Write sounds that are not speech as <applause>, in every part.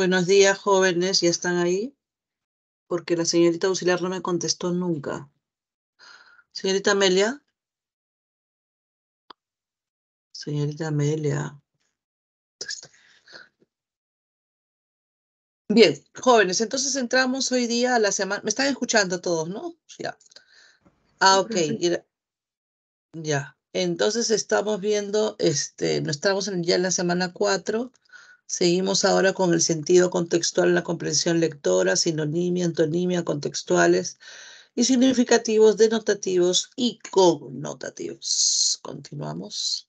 Buenos días, jóvenes, ¿ya están ahí? Porque la señorita auxiliar no me contestó nunca. Señorita Amelia. Señorita Amelia. Bien, jóvenes, entonces entramos hoy día a la semana. Me están escuchando todos, ¿no? Ya. Ah, ok. Ya. Entonces estamos viendo, este, nos estamos ya en la semana 4 Seguimos ahora con el sentido contextual, la comprensión lectora, sinonimia, antonimia, contextuales y significativos, denotativos y connotativos. Continuamos.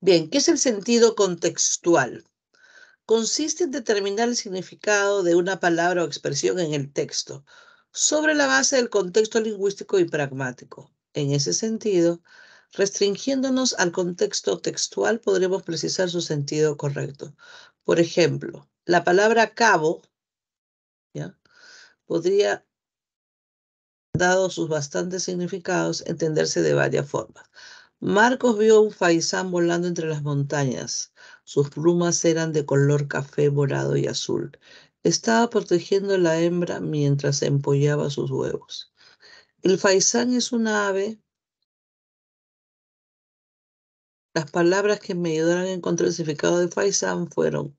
Bien, ¿qué es el sentido contextual? Consiste en determinar el significado de una palabra o expresión en el texto sobre la base del contexto lingüístico y pragmático. En ese sentido, Restringiéndonos al contexto textual podremos precisar su sentido correcto. Por ejemplo, la palabra cabo podría, dado sus bastantes significados, entenderse de varias formas. Marcos vio un faisán volando entre las montañas. Sus plumas eran de color café, morado y azul. Estaba protegiendo a la hembra mientras empollaba sus huevos. El faisán es una ave Las palabras que me ayudaron a encontrar el significado de faisán fueron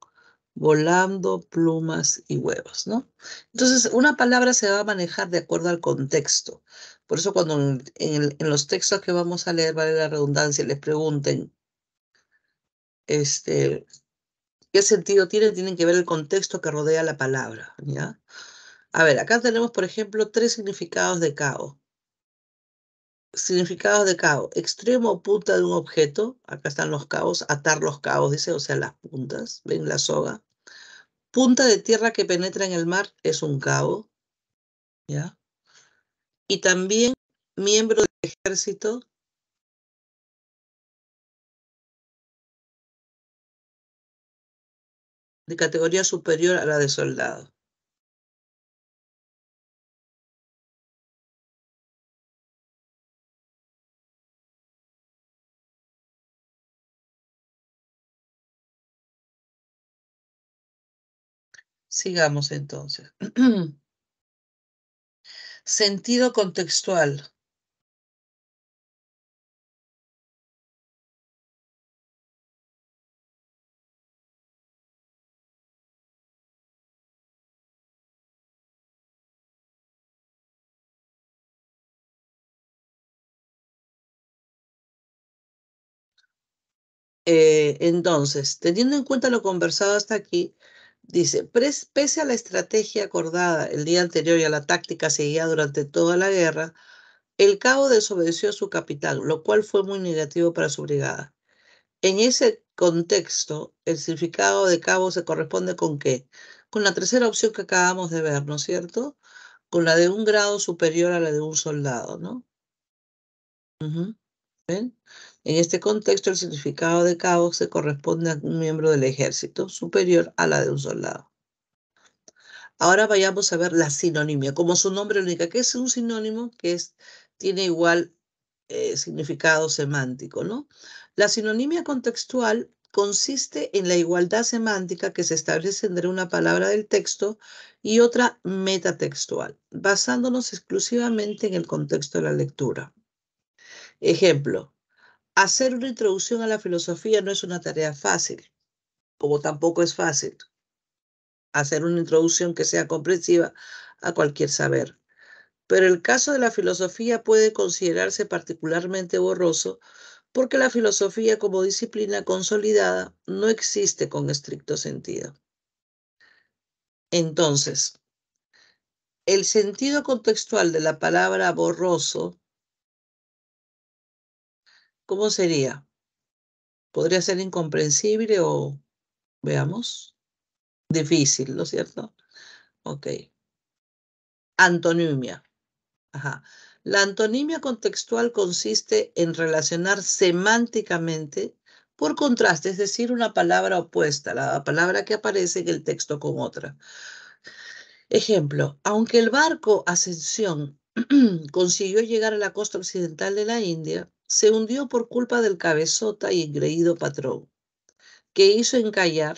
volando, plumas y huevos, ¿no? Entonces, una palabra se va a manejar de acuerdo al contexto. Por eso cuando en, los textos que vamos a leer, vale la redundancia, les pregunten, este, ¿qué sentido tiene? Tienen que ver el contexto que rodea la palabra, ¿ya? A ver, acá tenemos, por ejemplo, tres significados de caos significados de cabo. Extremo punta de un objeto. Acá están los cabos. Atar los cabos, dice, o sea, las puntas. ¿Ven la soga? Punta de tierra que penetra en el mar es un cabo. ¿Ya? Y también miembro del ejército. de categoría superior a la de soldado. Sigamos entonces. <clears throat> Sentido contextual. Eh, entonces, teniendo en cuenta lo conversado hasta aquí, Dice, pese a la estrategia acordada el día anterior y a la táctica seguida durante toda la guerra, el cabo desobedeció a su capitán, lo cual fue muy negativo para su brigada. En ese contexto, el significado de cabo se corresponde con qué? Con la tercera opción que acabamos de ver, ¿no es cierto? Con la de un grado superior a la de un soldado, ¿no? ¿Ven? En este contexto, el significado de cabo se corresponde a un miembro del ejército superior a la de un soldado. Ahora vayamos a ver la sinonimia. Como su nombre indica, que es un sinónimo que es, tiene igual eh, significado semántico, ¿no? La sinonimia contextual consiste en la igualdad semántica que se establece entre una palabra del texto y otra metatextual, basándonos exclusivamente en el contexto de la lectura. Ejemplo, Hacer una introducción a la filosofía no es una tarea fácil, como tampoco es fácil hacer una introducción que sea comprensiva a cualquier saber. Pero el caso de la filosofía puede considerarse particularmente borroso porque la filosofía como disciplina consolidada no existe con estricto sentido. Entonces, el sentido contextual de la palabra borroso ¿Cómo sería? ¿Podría ser incomprensible o, veamos, difícil, ¿no es cierto? Ok. Antonimia. La antonimia contextual consiste en relacionar semánticamente por contraste, es decir, una palabra opuesta, la palabra que aparece en el texto con otra. Ejemplo, aunque el barco Ascensión <clears throat> consiguió llegar a la costa occidental de la India, se hundió por culpa del cabezota y engreído patrón, que hizo encallar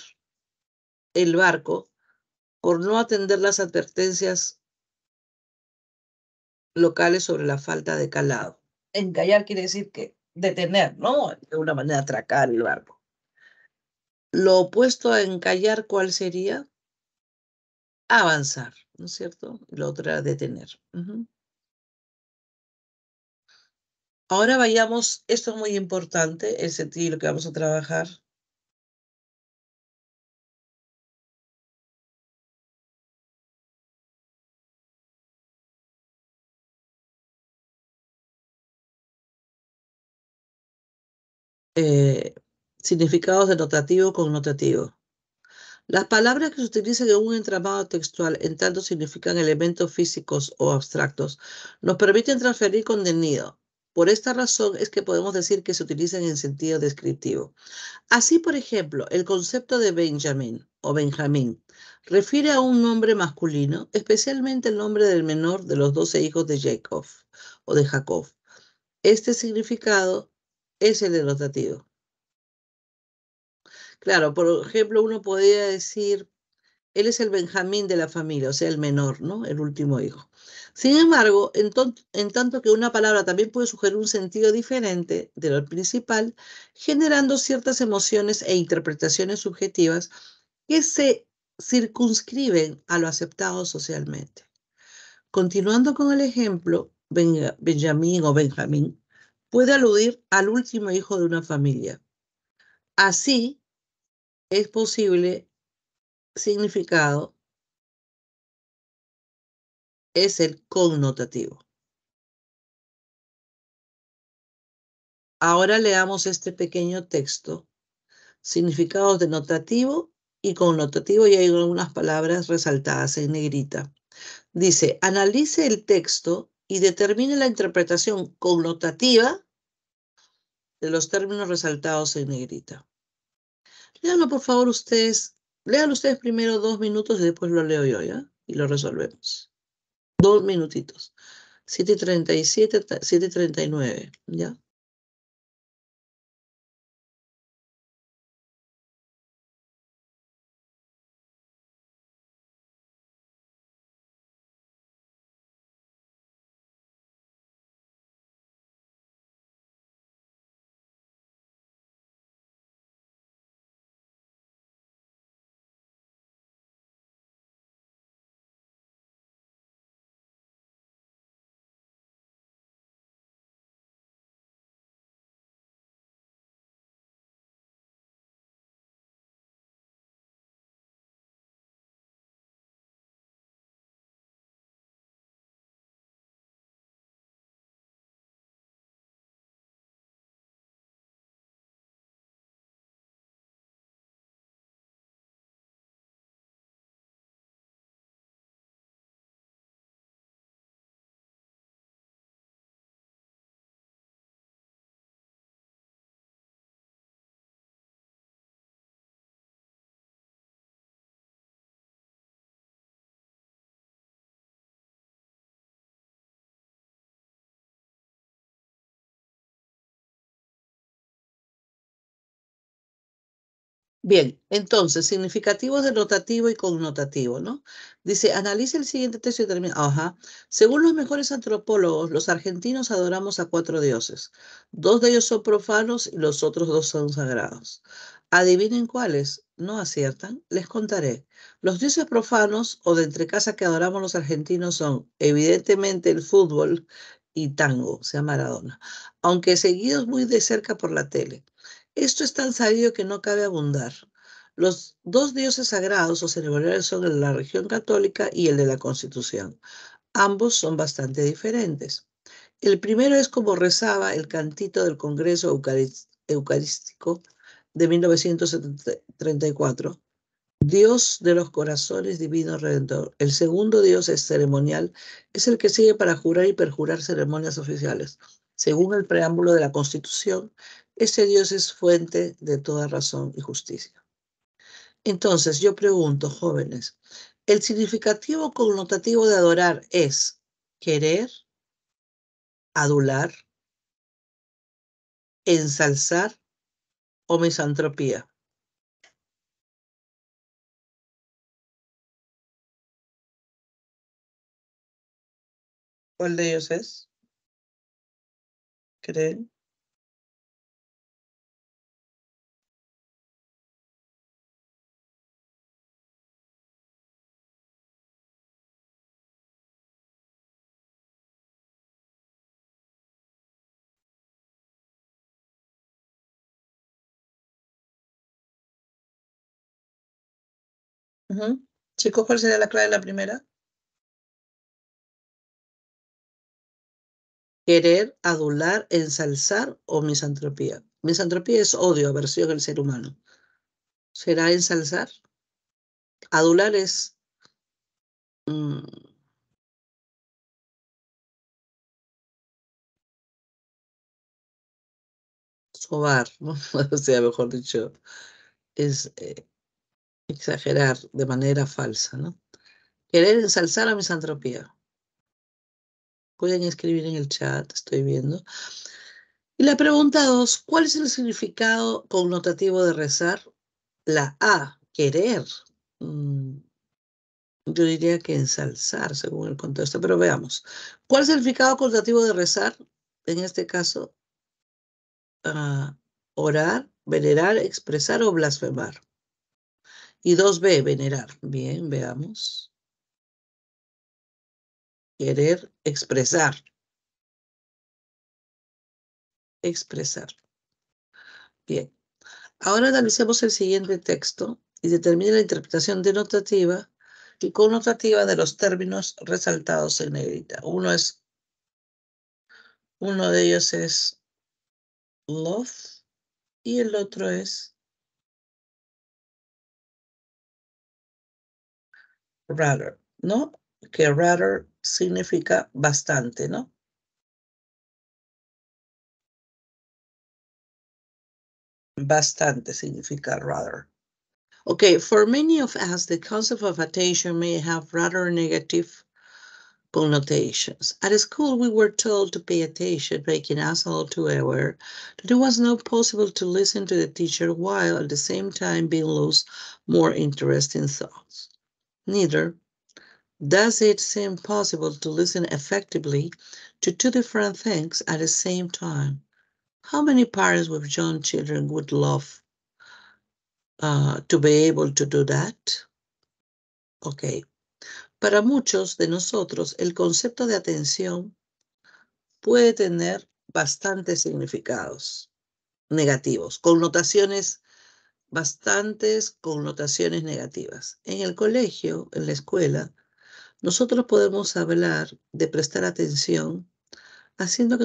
el barco por no atender las advertencias locales sobre la falta de calado. Encallar quiere decir que detener, ¿no? De una manera atracar el barco. Lo opuesto a encallar, ¿cuál sería? Avanzar, ¿no es cierto? Lo otro era detener. Ahora vayamos, esto es muy importante, el sentido que vamos a trabajar. Eh, significados denotativo connotativo. Las palabras que se utilizan en un entramado textual, en tanto significan elementos físicos o abstractos, nos permiten transferir contenido, por esta razón es que podemos decir que se utilizan en sentido descriptivo. Así, por ejemplo, el concepto de Benjamin o Benjamín refiere a un nombre masculino, especialmente el nombre del menor de los doce hijos de Jacob o de Jacob. Este significado es el denotativo. Claro, por ejemplo, uno podría decir él es el Benjamín de la familia, o sea, el menor, ¿no? El último hijo. Sin embargo, en, tanto que una palabra también puede sugerir un sentido diferente de lo principal, generando ciertas emociones e interpretaciones subjetivas que se circunscriben a lo aceptado socialmente. Continuando con el ejemplo, Benjamín o Benjamín puede aludir al último hijo de una familia. Así, es posible significado es el connotativo. Ahora leamos este pequeño texto, significados denotativo y connotativo, y hay algunas palabras resaltadas en negrita. Dice, analice el texto y determine la interpretación connotativa de los términos resaltados en negrita. Leanlo por favor ustedes Lean ustedes primero dos minutos y después lo leo yo, ¿ya? Y lo resolvemos. Dos minutitos. 7.37, 7.39, ¿ya? Bien, entonces, significativos, denotativo y connotativo, ¿no? Dice, analice el siguiente texto y termina. Ajá. Según los mejores antropólogos, los argentinos adoramos a cuatro dioses. Dos de ellos son profanos y los otros dos son sagrados. Adivinen cuáles. No aciertan. Les contaré. Los dioses profanos o de entre casa que adoramos los argentinos son, evidentemente, el fútbol y tango, sea, Maradona, aunque seguidos muy de cerca por la tele. Esto es tan sabido que no cabe abundar. Los dos dioses sagrados o ceremoniales son el de la región católica y el de la Constitución. Ambos son bastante diferentes. El primero es como rezaba el cantito del Congreso Eucarístico de 1934, Dios de los corazones divino redentor. El segundo Dios es ceremonial, es el que sigue para jurar y perjurar ceremonias oficiales. Según el preámbulo de la Constitución, ese Dios es fuente de toda razón y justicia. Entonces yo pregunto, jóvenes, el significativo connotativo de adorar es querer, adular, ensalzar o misantropía. ¿Cuál de ellos es? ¿Creen? Chicos, ¿cuál sería la clave de la primera? Querer, adular, ensalzar o misantropía. Misantropía es odio, aversión al ser humano. ¿Será ensalzar? Adular es... Mm, sobar, <laughs> o sea, mejor dicho, es eh, exagerar de manera falsa, ¿no? Querer ensalzar la misantropía. Pueden escribir en el chat, estoy viendo. Y la pregunta dos, ¿cuál es el significado connotativo de rezar? La A, querer. Mm, yo diría que ensalzar, según el contexto, pero veamos. ¿Cuál es el significado connotativo de rezar? En este caso, ah, orar, venerar, expresar o blasfemar. Y 2b, venerar. Bien, veamos. Querer expresar. Expresar. Bien. Ahora analicemos el siguiente texto y determine la interpretación denotativa y connotativa de los términos resaltados en negrita. Uno es, uno de ellos es love y el otro es rather, ¿no? Que rather significa bastante, ¿no? Bastante significa rather. Okay, for many of us, the concept of attention may have rather negative connotations. At school, we were told to pay attention, making us all too aware that it was not possible to listen to the teacher while at the same time being lost more interesting thoughts. Neither does it seem possible to listen effectively to two different things at the same time. How many parents with young children would love uh, to be able to do that? Okay. Para muchos de nosotros, el concepto de atención puede tener bastantes significados negativos, connotaciones bastantes connotaciones negativas. En el colegio, en la escuela, nosotros podemos hablar de prestar atención, haciendo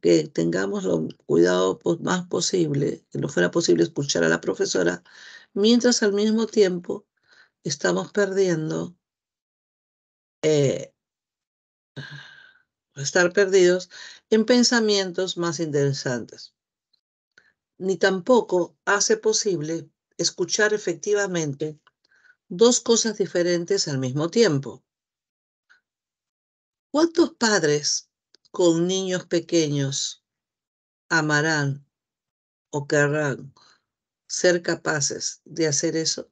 que, tengamos lo cuidado más posible, que no fuera posible escuchar a la profesora, mientras al mismo tiempo estamos perdiendo, eh, estar perdidos en pensamientos más interesantes ni tampoco hace posible escuchar efectivamente dos cosas diferentes al mismo tiempo. ¿Cuántos padres con niños pequeños amarán o querrán ser capaces de hacer eso?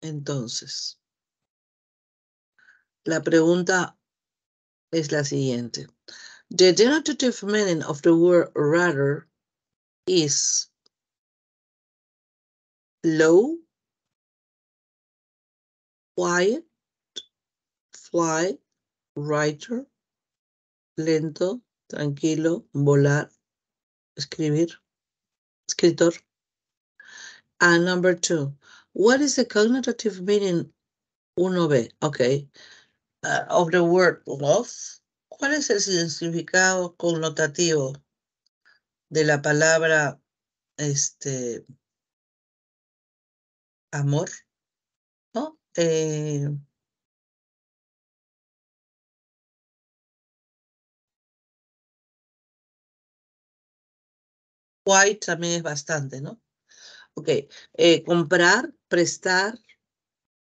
Entonces, la pregunta es la siguiente. The generative meaning of the word rather is low, quiet, fly, writer, lento, tranquilo, volar, escribir, escritor. And number two, what is the cognitive meaning 1B, okay, uh, of the word love? ¿Cuál es el significado connotativo de la palabra este, amor, ¿no? White eh, también es bastante, ¿no? Ok, eh, comprar, prestar,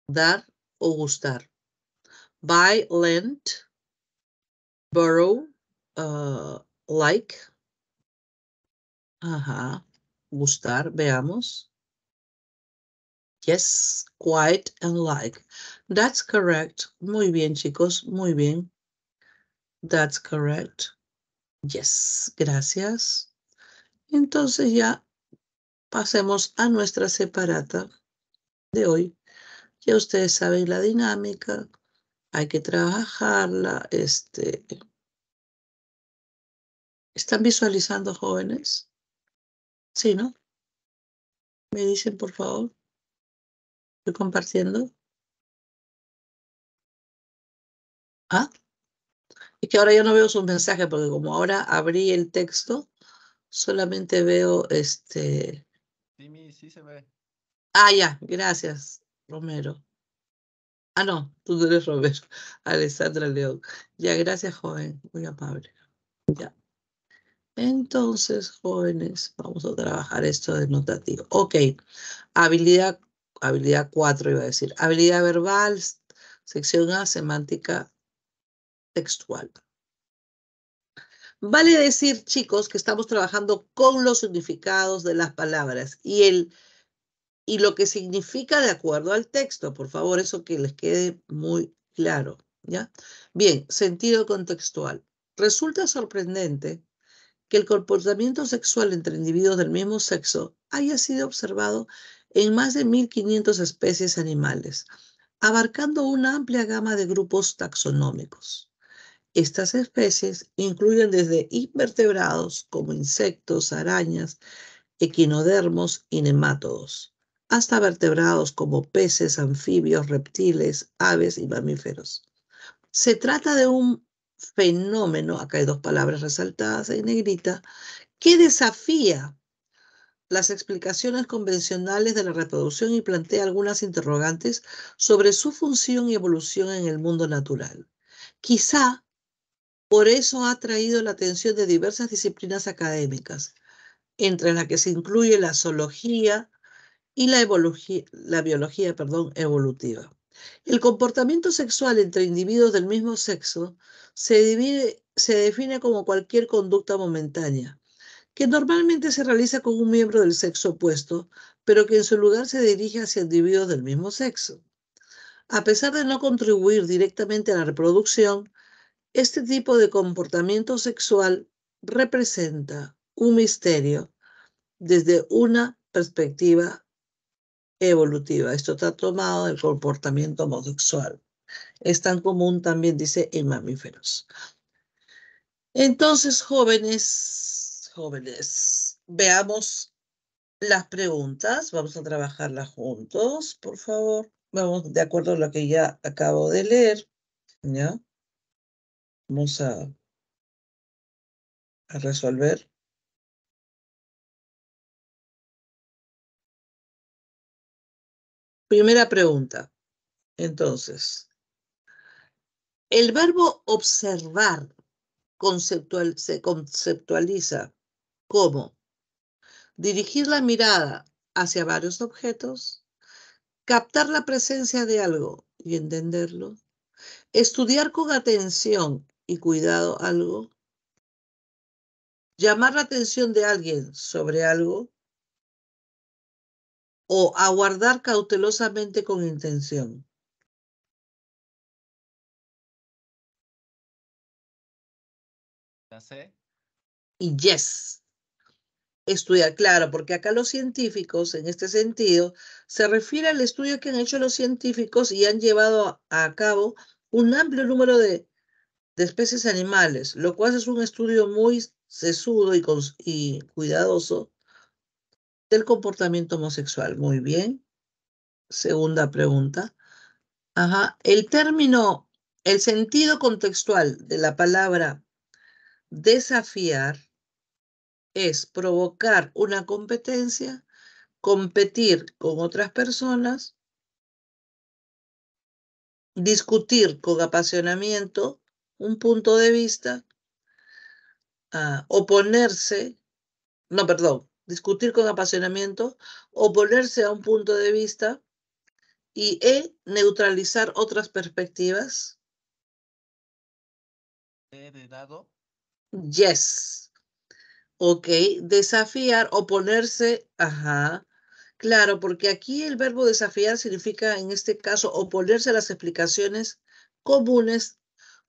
dar o gustar. Buy, lend, borrow, uh, like. Ajá, gustar, veamos. Yes, quite and like. That's correct. Muy bien, chicos. Muy bien. That's correct. Yes, gracias. Entonces ya pasemos a nuestra separata de hoy. Ya ustedes saben la dinámica. Hay que trabajarla. Este, ¿Están visualizando jóvenes? Sí, ¿no? Me dicen, por favor. Estoy compartiendo. Ah, es que ahora yo no veo sus mensajes porque como ahora abrí el texto, solamente veo este. Sí, sí se ve. Ah, ya, gracias, Romero. Ah, no, tú no eres Romero, <laughs> Alessandra León. Ya, gracias, joven, muy amable. Ya. Entonces, jóvenes, vamos a trabajar esto de notativo. Ok, habilidad habilidad 4 iba a decir, habilidad verbal, sección A, semántica textual. Vale decir, chicos, que estamos trabajando con los significados de las palabras y, el, y lo que significa de acuerdo al texto. Por favor, eso que les quede muy claro. ¿ya? Bien, sentido contextual. Resulta sorprendente que el comportamiento sexual entre individuos del mismo sexo haya sido observado en más de 1.500 especies animales, abarcando una amplia gama de grupos taxonómicos. Estas especies incluyen desde invertebrados como insectos, arañas, equinodermos y nemátodos, hasta vertebrados como peces, anfibios, reptiles, aves y mamíferos. Se trata de un fenómeno, acá hay dos palabras resaltadas en negrita, que desafía las explicaciones convencionales de la reproducción y plantea algunas interrogantes sobre su función y evolución en el mundo natural. Quizá por eso ha atraído la atención de diversas disciplinas académicas, entre las que se incluye la zoología y la, la biología perdón, evolutiva. El comportamiento sexual entre individuos del mismo sexo se define como cualquier conducta momentánea, que normalmente se realiza con un miembro del sexo opuesto, pero que en su lugar se dirige hacia individuos del mismo sexo. A pesar de no contribuir directamente a la reproducción, este tipo de comportamiento sexual representa un misterio desde una perspectiva evolutiva. Esto está tomado del comportamiento homosexual. Es tan común también, dice, en mamíferos. Entonces, jóvenes, jóvenes. Veamos las preguntas, vamos a trabajarlas juntos, por favor. Vamos de acuerdo a lo que ya acabo de leer, ¿ya? Vamos a, a resolver. Primera pregunta. Entonces, el verbo observar conceptual, se conceptualiza como dirigir la mirada hacia varios objetos, captar la presencia de algo y entenderlo, estudiar con atención y cuidado algo, llamar la atención de alguien sobre algo o aguardar cautelosamente con intención. y Yes estudia Claro, porque acá los científicos, en este sentido, se refiere al estudio que han hecho los científicos y han llevado a cabo un amplio número de, especies animales, lo cual es un estudio muy sesudo y, y cuidadoso del comportamiento homosexual. Muy bien. Segunda pregunta. Ajá. El término, el sentido contextual de la palabra desafiar es provocar una competencia, competir con otras personas, discutir con apasionamiento un punto de vista, ah, oponerse, no, perdón, discutir con apasionamiento, oponerse a un punto de vista y e, neutralizar otras perspectivas. ¿He heredado? Yes. Ok, desafiar oponerse, ajá. Claro, porque aquí el verbo desafiar significa, en este caso, oponerse a las explicaciones comunes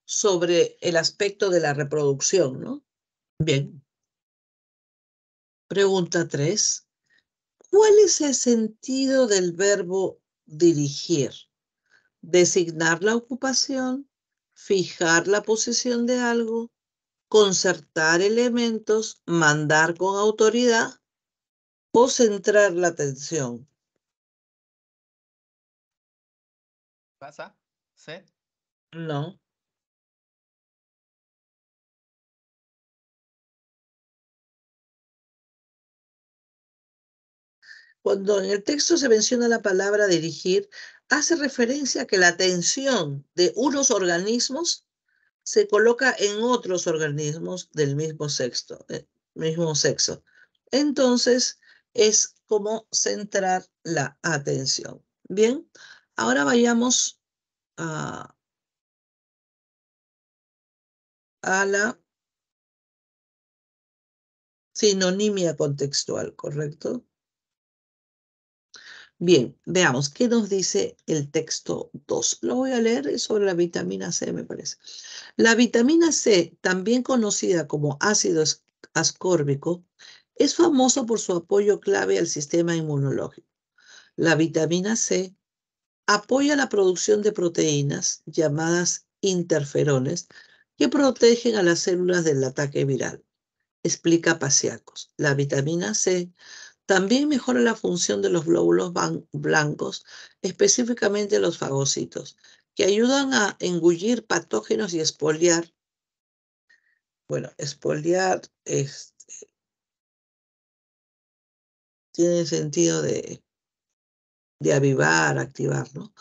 sobre el aspecto de la reproducción, ¿no? Bien. Pregunta tres, ¿Cuál es el sentido del verbo dirigir? Designar la ocupación, fijar la posición de algo, concertar elementos, mandar con autoridad o centrar la atención. ¿Pasa? ¿Sí? No. Cuando en el texto se menciona la palabra dirigir, hace referencia a que la atención de unos organismos se coloca en otros organismos del mismo sexo. Eh, mismo sexo. Entonces, es como centrar la atención. Bien, ahora vayamos a, a la sinonimia contextual, ¿correcto? Bien, veamos qué nos dice el texto 2. Lo voy a leer sobre la vitamina C, me parece. La vitamina C, también conocida como ácido ascórbico, es famosa por su apoyo clave al sistema inmunológico. La vitamina C apoya la producción de proteínas llamadas interferones que protegen a las células del ataque viral. Explica Pasiacos. La vitamina C también mejora la función de los glóbulos blancos, específicamente los fagocitos, que ayudan a engullir patógenos y espoliar. Bueno, espoliar este, tiene sentido de, de avivar, activar, ¿no?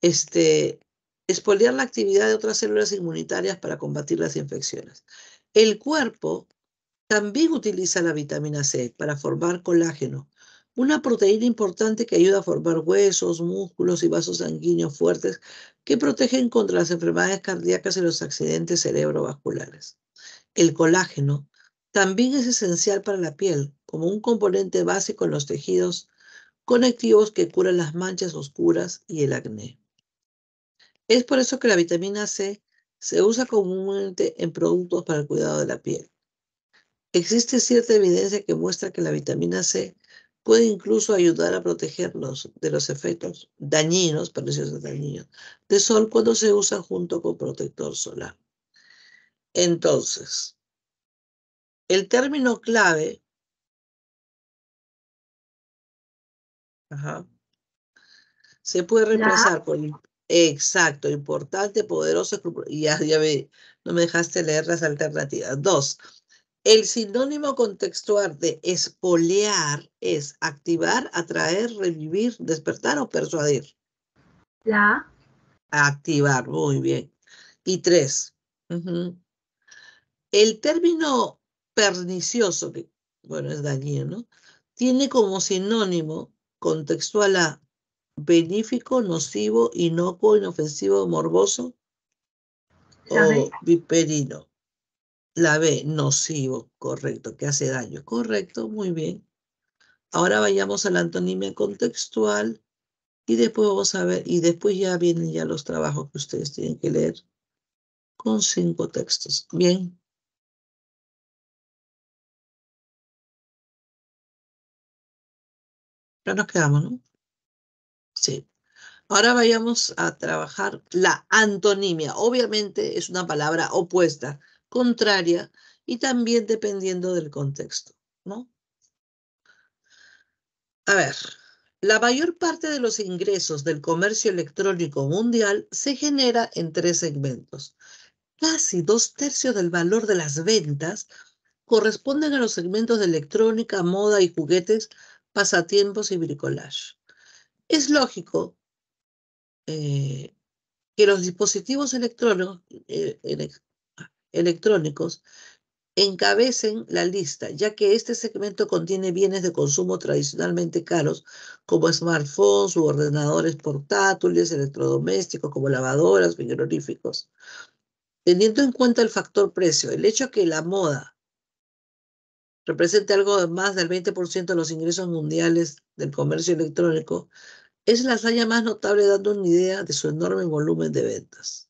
Este, espoliar la actividad de otras células inmunitarias para combatir las infecciones. El cuerpo también utiliza la vitamina C para formar colágeno, una proteína importante que ayuda a formar huesos, músculos y vasos sanguíneos fuertes que protegen contra las enfermedades cardíacas y los accidentes cerebrovasculares. El colágeno también es esencial para la piel como un componente básico en los tejidos conectivos que curan las manchas oscuras y el acné. Es por eso que la vitamina C se usa comúnmente en productos para el cuidado de la piel. Existe cierta evidencia que muestra que la vitamina C puede incluso ayudar a protegernos de los efectos dañinos, perniciosos dañinos, de sol cuando se usa junto con protector solar. Entonces, el término clave se puede reemplazar con... por exacto, importante, poderoso, ya, ya no me dejaste leer las alternativas. Dos, el sinónimo contextual de espolear es activar, atraer, revivir, despertar o persuadir. La. Activar, muy bien. Y tres. El término pernicioso, que bueno, es dañino, tiene como sinónimo contextual a benéfico, nocivo, inocuo, inofensivo, morboso o viperino. La B, nocivo, correcto, que hace daño, correcto, muy bien. Ahora vayamos a la antonimia contextual y después vamos a ver, y después ya vienen ya los trabajos que ustedes tienen que leer con cinco textos. Bien. Ya nos quedamos, ¿no? Sí. Ahora vayamos a trabajar la antonimia. Obviamente es una palabra opuesta contraria y también dependiendo del contexto, ¿no? A ver, la mayor parte de los ingresos del comercio electrónico mundial se genera en tres segmentos. Casi dos tercios del valor de las ventas corresponden a los segmentos de electrónica, moda y juguetes, pasatiempos y bricolage. Es lógico eh, que los dispositivos electrónicos, eh, electrónicos encabecen la lista, ya que este segmento contiene bienes de consumo tradicionalmente caros, como smartphones u ordenadores portátiles, electrodomésticos, como lavadoras, frigoríficos. Teniendo en cuenta el factor precio, el hecho de que la moda represente algo más del 20% de los ingresos mundiales del comercio electrónico, es la hazaña más notable dando una idea de su enorme volumen de ventas.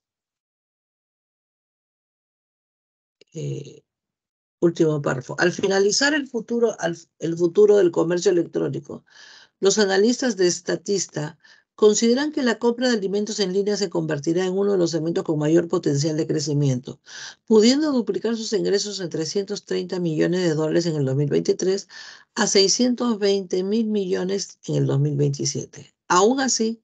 Eh, último párrafo. Al finalizar el futuro, el futuro del comercio electrónico, los analistas de Statista consideran que la compra de alimentos en línea se convertirá en uno de los segmentos con mayor potencial de crecimiento, pudiendo duplicar sus ingresos en 330 millones de dólares en el 2023 a 620 mil millones en el 2027. Aún así,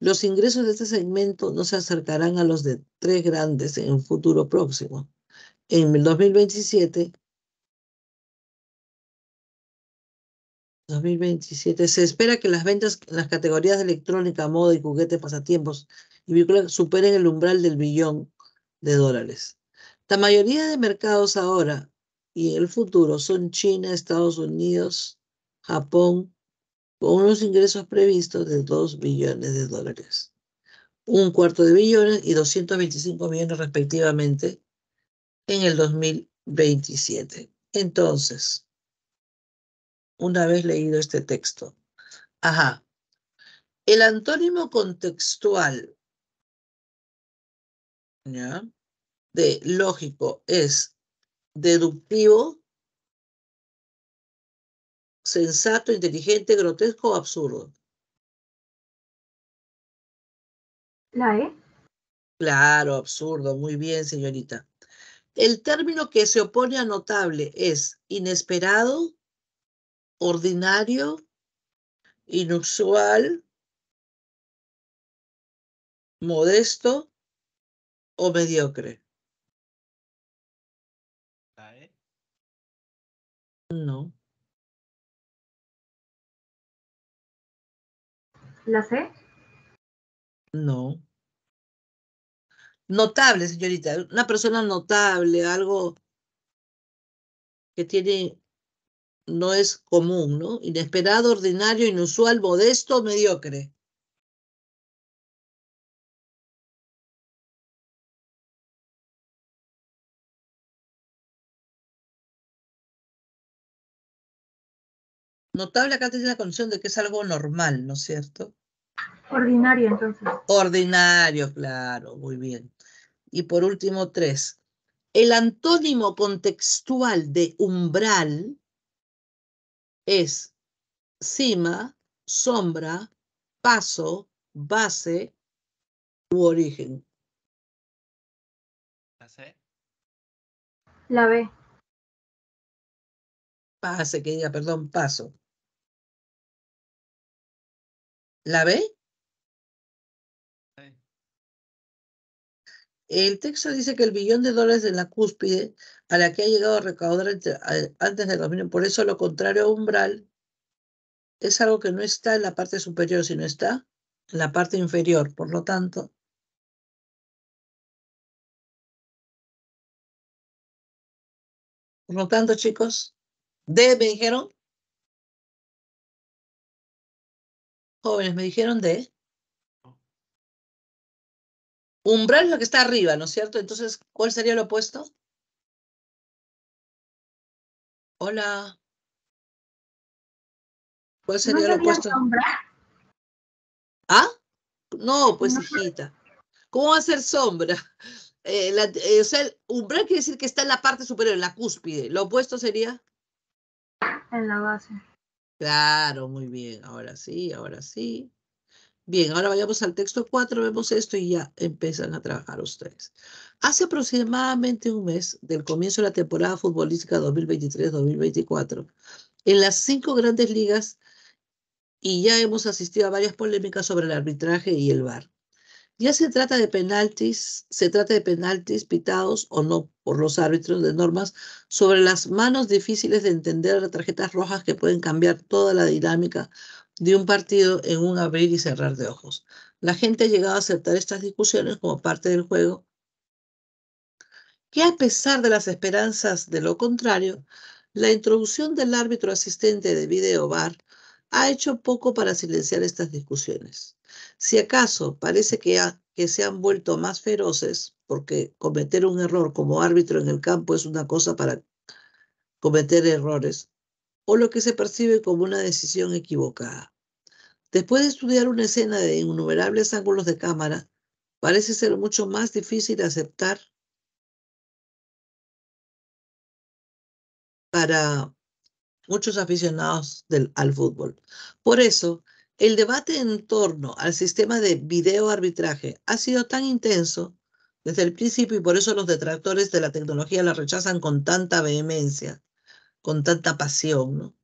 los ingresos de este segmento no se acercarán a los de tres grandes en un futuro próximo en 2027, 2027 se espera que las ventas en las categorías de electrónica, moda y juguetes, pasatiempos y vehículos superen el umbral del billón de dólares. La mayoría de mercados ahora y en el futuro son China, Estados Unidos, Japón, con unos ingresos previstos de 2 billones de dólares, un cuarto de billones y 225 millones respectivamente en el 2027. Entonces, una vez leído este texto, ajá, el antónimo contextual de lógico es deductivo, sensato, inteligente, grotesco o absurdo. La E. Claro, absurdo. Muy bien, señorita. El término que se opone a notable es inesperado, ordinario, inusual, modesto o mediocre. E. No. ¿La C? No. Notable, señorita, una persona notable, algo que tiene, no es común, ¿no? Inesperado, ordinario, inusual, modesto, mediocre. Notable acá tiene la condición de que es algo normal, ¿no es cierto? Ordinario, entonces. Ordinario, claro, muy bien. Y por último, tres, el antónimo contextual de umbral es cima, sombra, paso, base u origen. La C. La B. Pase, que diga, perdón, paso. ¿La B? El texto dice que el billón de dólares de la cúspide a la que ha llegado a recaudar antes del dominio, por eso lo contrario a umbral, es algo que no está en la parte superior, sino está en la parte inferior. Por lo tanto, por lo tanto, chicos, D me dijeron, jóvenes, me dijeron D. Umbral es lo que está arriba, ¿no es cierto? Entonces, ¿cuál sería lo opuesto? Hola. ¿Cuál sería lo opuesto? Sombra? ¿Ah? No, pues hijita. ¿Cómo va a ser sombra? <laughs> Eh, eh, o sea, el umbral quiere decir que está en la parte superior, en la cúspide. ¿Lo opuesto sería? En la base. Claro, muy bien. Ahora sí, ahora sí. Bien, ahora vayamos al texto 4, vemos esto y ya empiezan a trabajar ustedes. Hace aproximadamente un mes del comienzo de la temporada futbolística 2023-2024, en las cinco grandes ligas, y ya hemos asistido a varias polémicas sobre el arbitraje y el VAR. Ya se trata de penaltis, se trata de penaltis pitados o no por los árbitros de normas sobre las manos difíciles de entender, tarjetas rojas que pueden cambiar toda la dinámica de un partido en un abrir y cerrar de ojos. La gente ha llegado a aceptar estas discusiones como parte del juego, que a pesar de las esperanzas de lo contrario, la introducción del árbitro asistente de video bar ha hecho poco para silenciar estas discusiones. Si acaso parece que, que se han vuelto más feroces, porque cometer un error como árbitro en el campo es una cosa para cometer errores, o lo que se percibe como una decisión equivocada. Después de estudiar una escena de innumerables ángulos de cámara, parece ser mucho más difícil aceptar para muchos aficionados al fútbol. Por eso, el debate en torno al sistema de video arbitraje ha sido tan intenso desde el principio y por eso los detractores de la tecnología la rechazan con tanta vehemencia con tanta pasión. ¿no?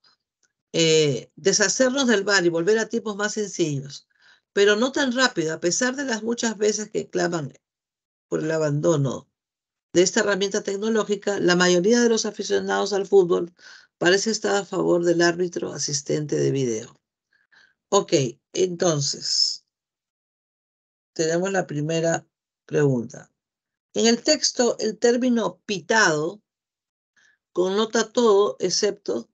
Eh, deshacernos del bar y volver a tiempos más sencillos, pero no tan rápido, a pesar de las muchas veces que claman por el abandono de esta herramienta tecnológica, la mayoría de los aficionados al fútbol parece estar a favor del árbitro asistente de video. Ok, entonces, tenemos la primera pregunta. En el texto, el término pitado connota todo excepto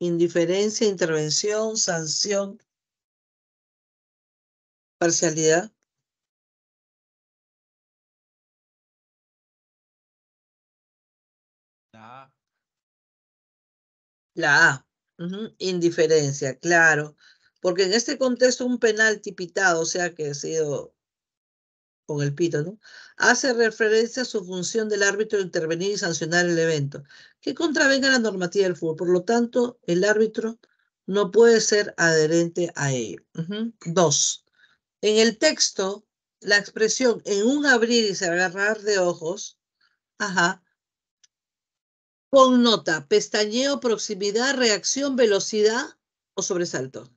indiferencia, intervención, sanción, parcialidad. La A. La A. Indiferencia, claro. Porque en este contexto un penal tipitado, o sea que ha sido con el pito, ¿no? Hace referencia a su función del árbitro de intervenir y sancionar el evento, que contravenga la normativa del fútbol. Por lo tanto, el árbitro no puede ser adherente a ello. Dos, en el texto, la expresión en un abrir y se agarrar de ojos, ajá, con nota, pestañeo, proximidad, reacción, velocidad o sobresalto.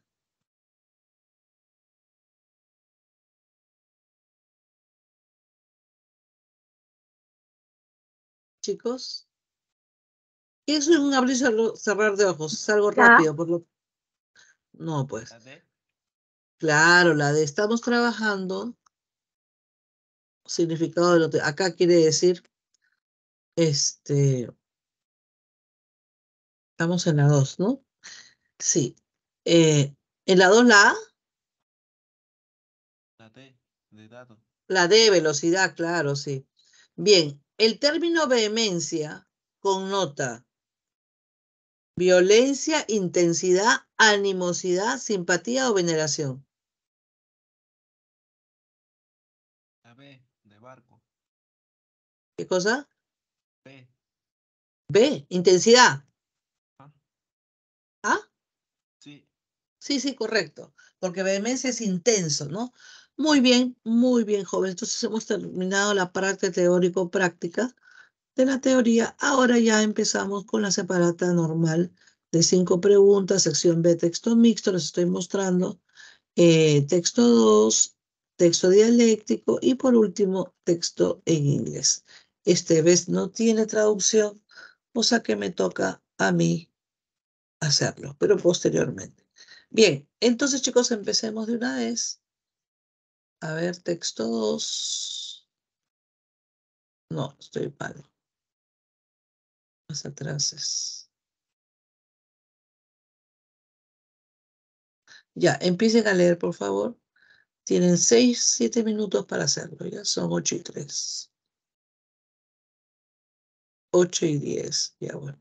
chicos? Eso es un abrir y cerrar de ojos, es algo ah. rápido. Por lo... No, pues. Claro, la de estamos trabajando, significado de lo que acá quiere decir, este, estamos en la 2, ¿no? Sí. Eh, en la 2 la La de velocidad, claro, sí. Bien, el término vehemencia connota violencia, intensidad, animosidad, simpatía o veneración. La B, de barco. ¿Qué cosa? B. B, intensidad. ¿Ah? ¿Ah? Sí. Sí, sí, correcto. Porque vehemencia es intenso, ¿no? Muy bien, muy bien, joven. Entonces hemos terminado la parte teórico-práctica de la teoría. Ahora ya empezamos con la separata normal de cinco preguntas, sección B, texto mixto, les estoy mostrando, eh, texto 2, texto dialéctico y por último, texto en inglés. Este vez no tiene traducción, o sea que me toca a mí hacerlo, pero posteriormente. Bien, entonces chicos, empecemos de una vez. A ver, texto 2. No, estoy padre. Más atrás es. Ya, empiecen a leer, por favor. Tienen 6, 7 minutos para hacerlo, ya son 8 y 3. 8 y 10, ya bueno.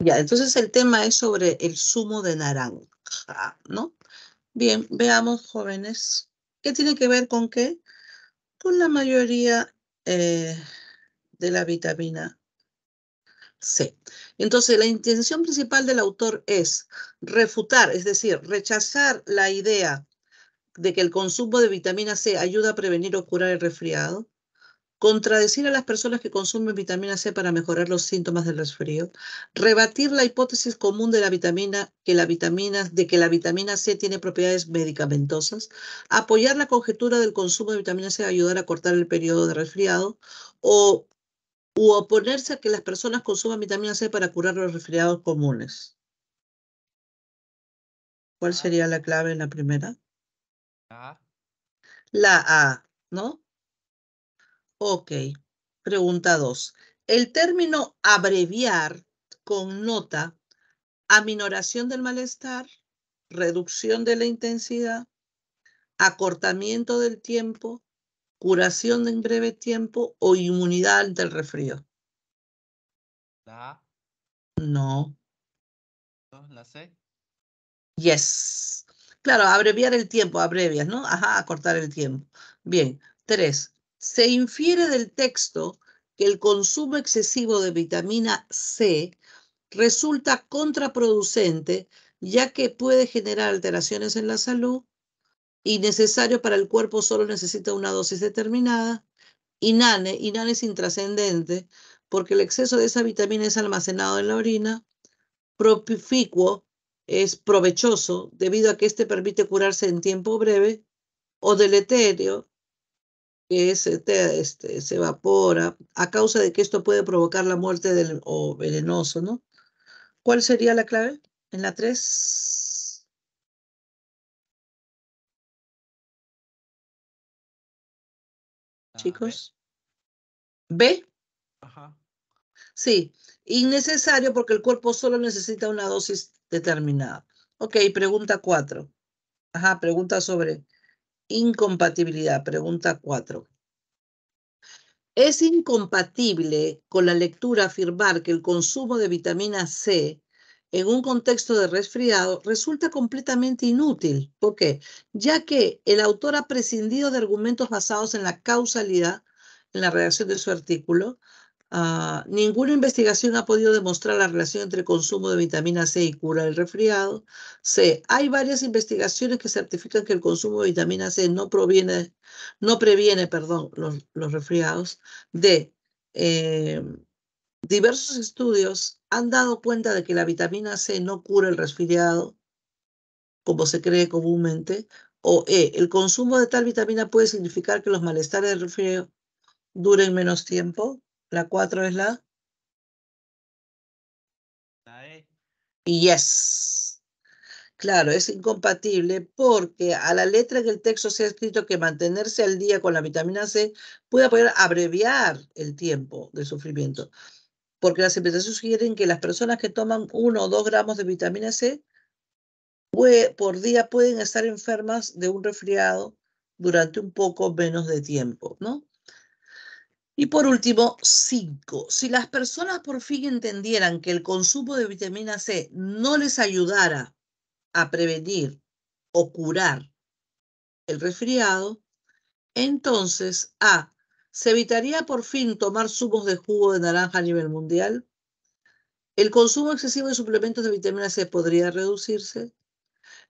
Ya, entonces el tema es sobre el zumo de naranja, ¿no? Bien, veamos, jóvenes, ¿qué tiene que ver con qué? Con la mayoría eh, de la vitamina C. Entonces, la intención principal del autor es refutar, es decir, rechazar la idea de que el consumo de vitamina C ayuda a prevenir o curar el resfriado, contradecir a las personas que consumen vitamina C para mejorar los síntomas del resfrío, rebatir la hipótesis común de la vitamina que la vitamina de que la vitamina C tiene propiedades medicamentosas, apoyar la conjetura del consumo de vitamina C a ayudar a cortar el periodo de resfriado o u oponerse a que las personas consuman vitamina C para curar los resfriados comunes. ¿Cuál ah. sería la clave en la primera? La A, ¿no? Ok, pregunta 2. El término abreviar connota aminoración del malestar, reducción de la intensidad, acortamiento del tiempo, curación en breve tiempo o inmunidad del resfrío. No. La C. Yes. Claro, abreviar el tiempo, abrevias, ¿no? Ajá, acortar el tiempo. Bien. Tres, se infiere del texto que el consumo excesivo de vitamina C resulta contraproducente ya que puede generar alteraciones en la salud y necesario para el cuerpo solo necesita una dosis determinada. Inane, inane es intrascendente porque el exceso de esa vitamina es almacenado en la orina. Propifico es provechoso debido a que este permite curarse en tiempo breve o deleterio que este, se, este, se evapora, a causa de que esto puede provocar la muerte del o venenoso, ¿no? ¿Cuál sería la clave? En la 3. Ah, Chicos. B. Ajá. Sí, innecesario porque el cuerpo solo necesita una dosis determinada. Ok, pregunta 4. Ajá, pregunta sobre Incompatibilidad, pregunta 4. Es incompatible con la lectura afirmar que el consumo de vitamina C en un contexto de resfriado resulta completamente inútil. ¿Por qué? Ya que el autor ha prescindido de argumentos basados en la causalidad en la redacción de su artículo Ah, ninguna investigación ha podido demostrar la relación entre consumo de vitamina C y cura del resfriado. C. Hay varias investigaciones que certifican que el consumo de vitamina C no, proviene, no previene perdón, los, resfriados. D. Eh, diversos estudios han dado cuenta de que la vitamina C no cura el resfriado, como se cree comúnmente. O E. El consumo de tal vitamina puede significar que los malestares del resfriado duren menos tiempo. La 4 es la. La E. Yes. Claro, es incompatible porque a la letra que el texto se ha escrito que mantenerse al día con la vitamina C puede poder abreviar el tiempo de sufrimiento. Porque las empresas sugieren que las personas que toman uno o dos gramos de vitamina C por día pueden estar enfermas de un resfriado durante un poco menos de tiempo, ¿no? Y por último, cinco, Si las personas por fin entendieran que el consumo de vitamina C no les ayudara a prevenir o curar el resfriado, entonces A. ¿Se evitaría por fin tomar zumos de jugo de naranja a nivel mundial? ¿El consumo excesivo de suplementos de vitamina C podría reducirse?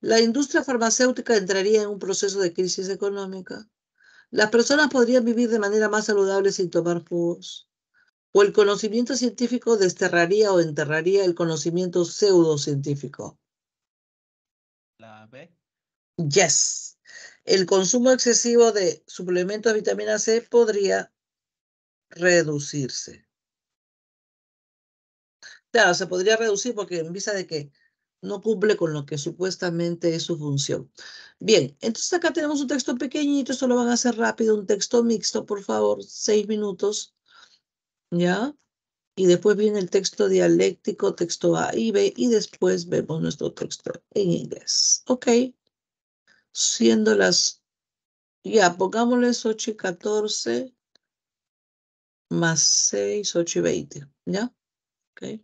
¿La industria farmacéutica entraría en un proceso de crisis económica? Las personas podrían vivir de manera más saludable sin tomar jugos. O el conocimiento científico desterraría o enterraría el conocimiento pseudocientífico. La B. Yes. El consumo excesivo de suplementos de vitamina C podría reducirse. Claro, se podría reducir porque en vista de que no cumple con lo que supuestamente es su función. Bien, entonces acá tenemos un texto pequeñito, esto lo van a hacer rápido, un texto mixto, por favor, seis minutos, ¿ya? Y después viene el texto dialéctico, texto A y B, y después vemos nuestro texto en inglés. Ok, siendo las, ya, pongámosles 8 y 14, más 6, 8 y 20, ¿ya? Ok.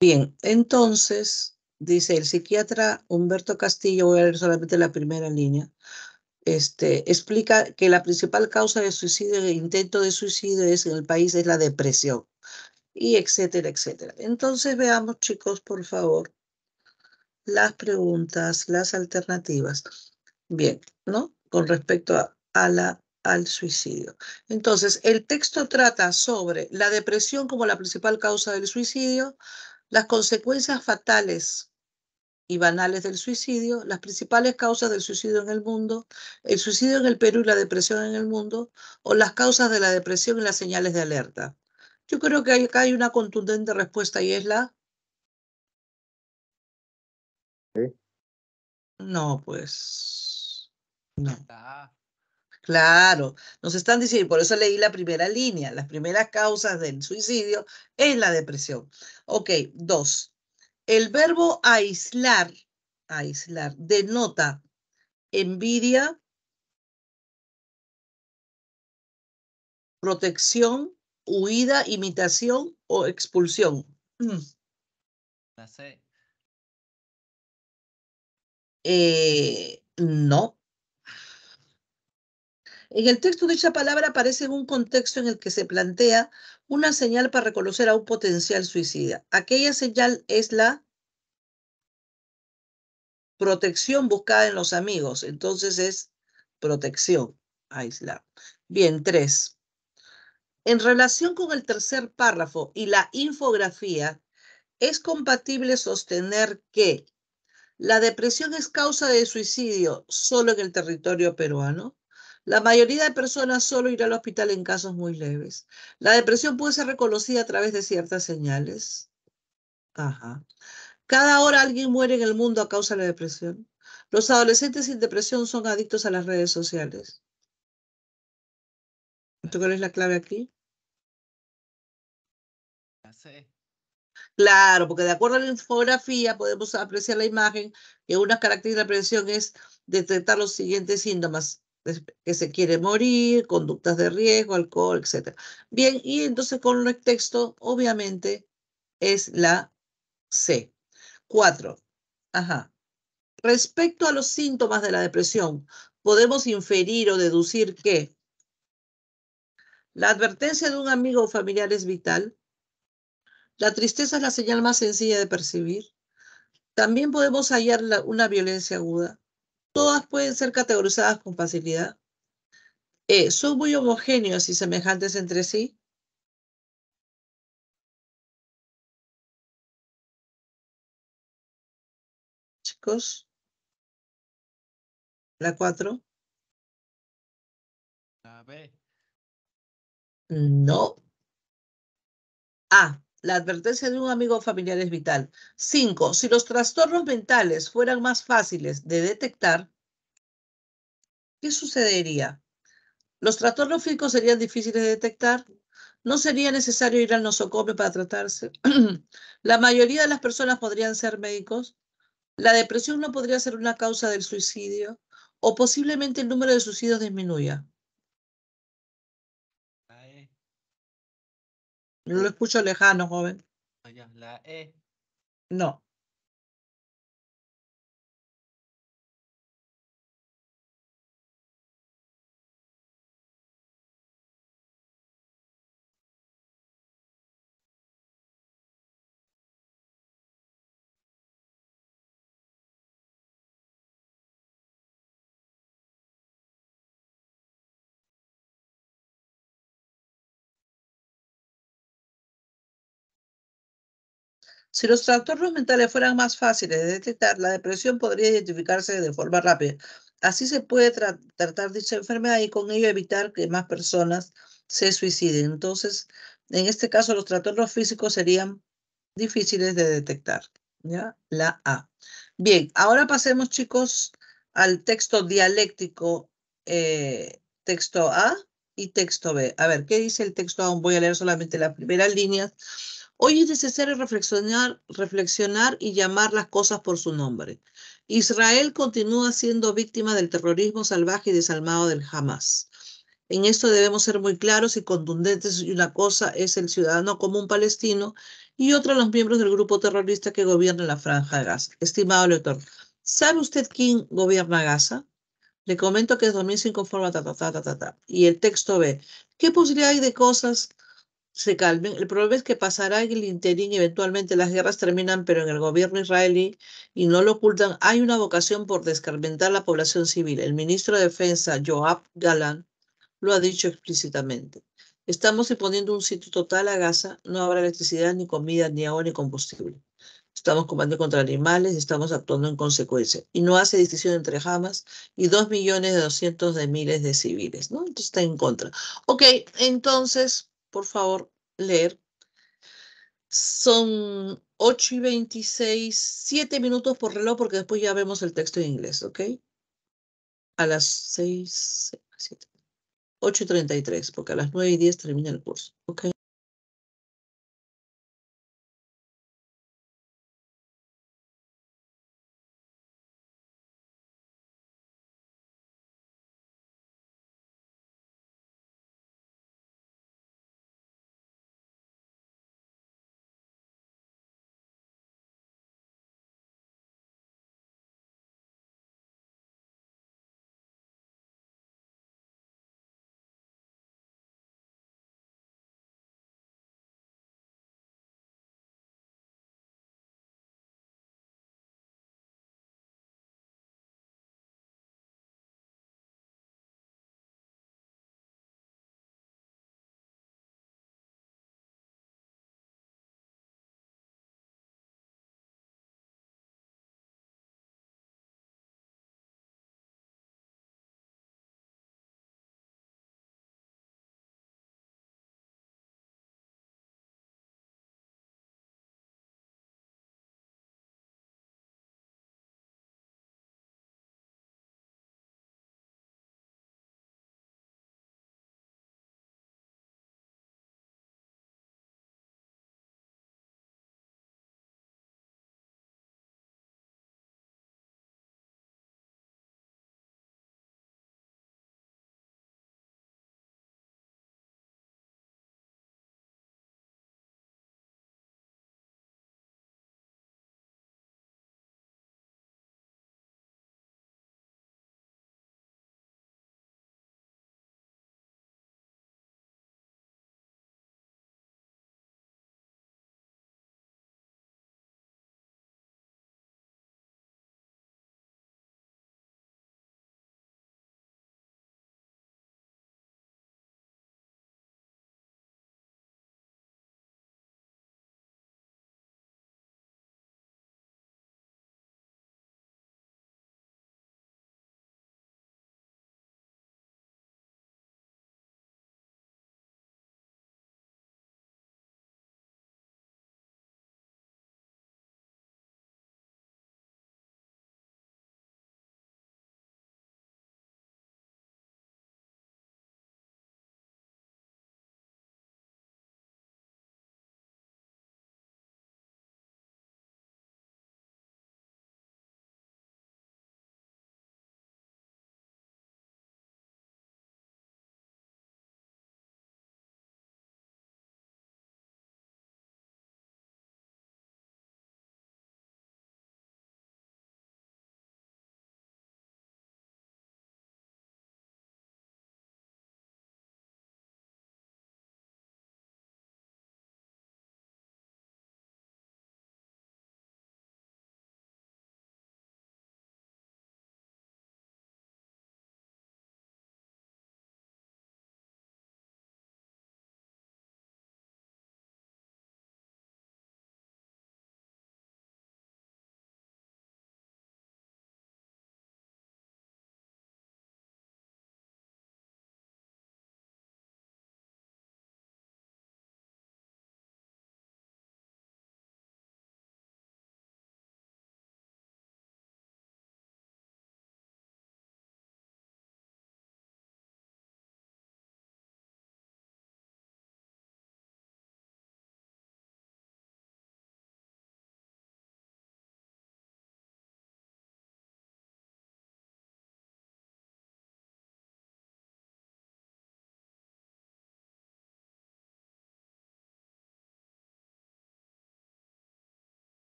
Bien, entonces, dice el psiquiatra Humberto Castillo, voy a leer solamente la primera línea, este, explica que la principal causa de suicidio e intento de suicidio en el país es la depresión, y etcétera, etcétera. Entonces veamos, chicos, por favor, las preguntas, las alternativas. Bien, ¿no? Con respecto la al suicidio. Entonces, el texto trata sobre la depresión como la principal causa del suicidio, las consecuencias fatales y banales del suicidio, las principales causas del suicidio en el mundo, el suicidio en el Perú y la depresión en el mundo, o las causas de la depresión y las señales de alerta. Yo creo que acá hay una contundente respuesta y es la... No, pues... No. Claro, nos están diciendo, por eso leí la primera línea, las primeras causas del suicidio es la depresión. Ok, dos, el verbo aislar, aislar, denota envidia, protección, huida, imitación o expulsión. Mm. La eh, no, en el texto de dicha palabra aparece en un contexto en el que se plantea una señal para reconocer a un potencial suicida. Aquella señal es la protección buscada en los amigos. Entonces es protección, aislada. Bien, tres. En relación con el tercer párrafo y la infografía, es compatible sostener que la depresión es causa de suicidio solo en el territorio peruano. La mayoría de personas solo irá al hospital en casos muy leves. La depresión puede ser reconocida a través de ciertas señales. Ajá. Cada hora alguien muere en el mundo a causa de la depresión. Los adolescentes sin depresión son adictos a las redes sociales. ¿Esto cuál es la clave aquí? Claro, porque de acuerdo a la infografía podemos apreciar la imagen que una característica de la depresión es detectar los siguientes síntomas que se quiere morir, conductas de riesgo, alcohol, etc. Bien, y entonces con el texto, obviamente, es la C. Cuatro. Ajá. Respecto a los síntomas de la depresión, podemos inferir o deducir que la advertencia de un amigo o familiar es vital. La tristeza es la señal más sencilla de percibir. También podemos hallar una violencia aguda todas pueden ser categorizadas con facilidad. Eh, son muy homogéneos y semejantes entre sí. Chicos, la cuatro. No. A. La advertencia de un amigo familiar es vital. Cinco, si los trastornos mentales fueran más fáciles de detectar, ¿qué sucedería? ¿Los trastornos físicos serían difíciles de detectar? ¿No sería necesario ir al nosocomio para tratarse? <clears throat> ¿La mayoría de las personas podrían ser médicos? ¿La depresión no podría ser una causa del suicidio? ¿O posiblemente el número de suicidios disminuya? Lo escucho lejano, joven. Ah, e. No. Si los trastornos mentales fueran más fáciles de detectar, la depresión podría identificarse de forma rápida. Así se puede tratar dicha enfermedad y con ello evitar que más personas se suiciden. Entonces, en este caso, los trastornos físicos serían difíciles de detectar. ¿ya? La A. Bien, ahora pasemos, chicos, al texto dialéctico, eh, texto A y texto B. A ver, ¿qué dice el texto A? Voy a leer solamente las primeras líneas Hoy es necesario reflexionar, reflexionar y llamar las cosas por su nombre. Israel continúa siendo víctima del terrorismo salvaje y desalmado del Hamas. En esto debemos ser muy claros y contundentes. Y Una cosa es el ciudadano común palestino y otra los miembros del grupo terrorista que gobierna la franja de Gaza. Estimado lector, ¿sabe usted quién gobierna Gaza? Le comento que es 2005 forma ta, ta, ta, ta, Y el texto ve ¿Qué posibilidad hay de cosas se calmen. El problema es que pasará el interín, eventualmente las guerras terminan, pero en el gobierno israelí, y no lo ocultan, hay una vocación por descarmentar la población civil. El ministro de Defensa, Joab Galán, lo ha dicho explícitamente. Estamos imponiendo un sitio total a Gaza, no habrá electricidad, ni comida, ni agua, ni combustible. Estamos combatiendo contra animales, estamos actuando en consecuencia. Y no hace distinción entre Hamas y dos millones de doscientos de miles de civiles, ¿no? Entonces está en contra. Ok, entonces por favor, leer. Son 8 y 26, 7 minutos por reloj, porque después ya vemos el texto en inglés, ¿ok? A las 6, 7, 8 y 33, porque a las 9 y 10 termina el curso, ¿ok?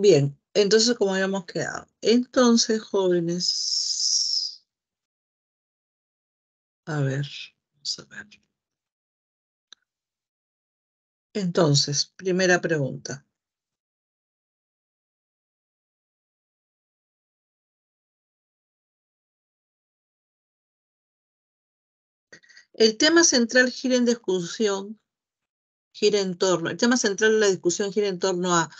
Bien, entonces, como habíamos quedado? Entonces, jóvenes. A ver, vamos a ver. Entonces, primera pregunta. El tema central gira en discusión, gira en torno, el tema central de la discusión gira en torno a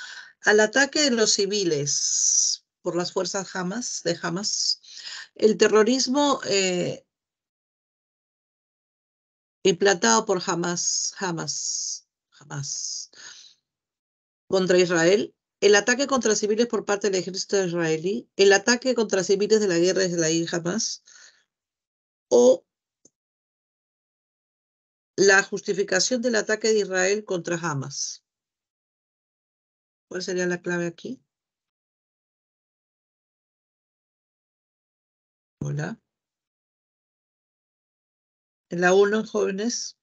al ataque de los civiles por las fuerzas Hamas, de Hamas, el terrorismo eh, implantado por Hamas, Hamas, Hamas contra Israel, el ataque contra civiles por parte del ejército israelí, el ataque contra civiles de la guerra y Hamas o la justificación del ataque de Israel contra Hamas. ¿Cuál sería la clave aquí? Hola. En la 1, jóvenes.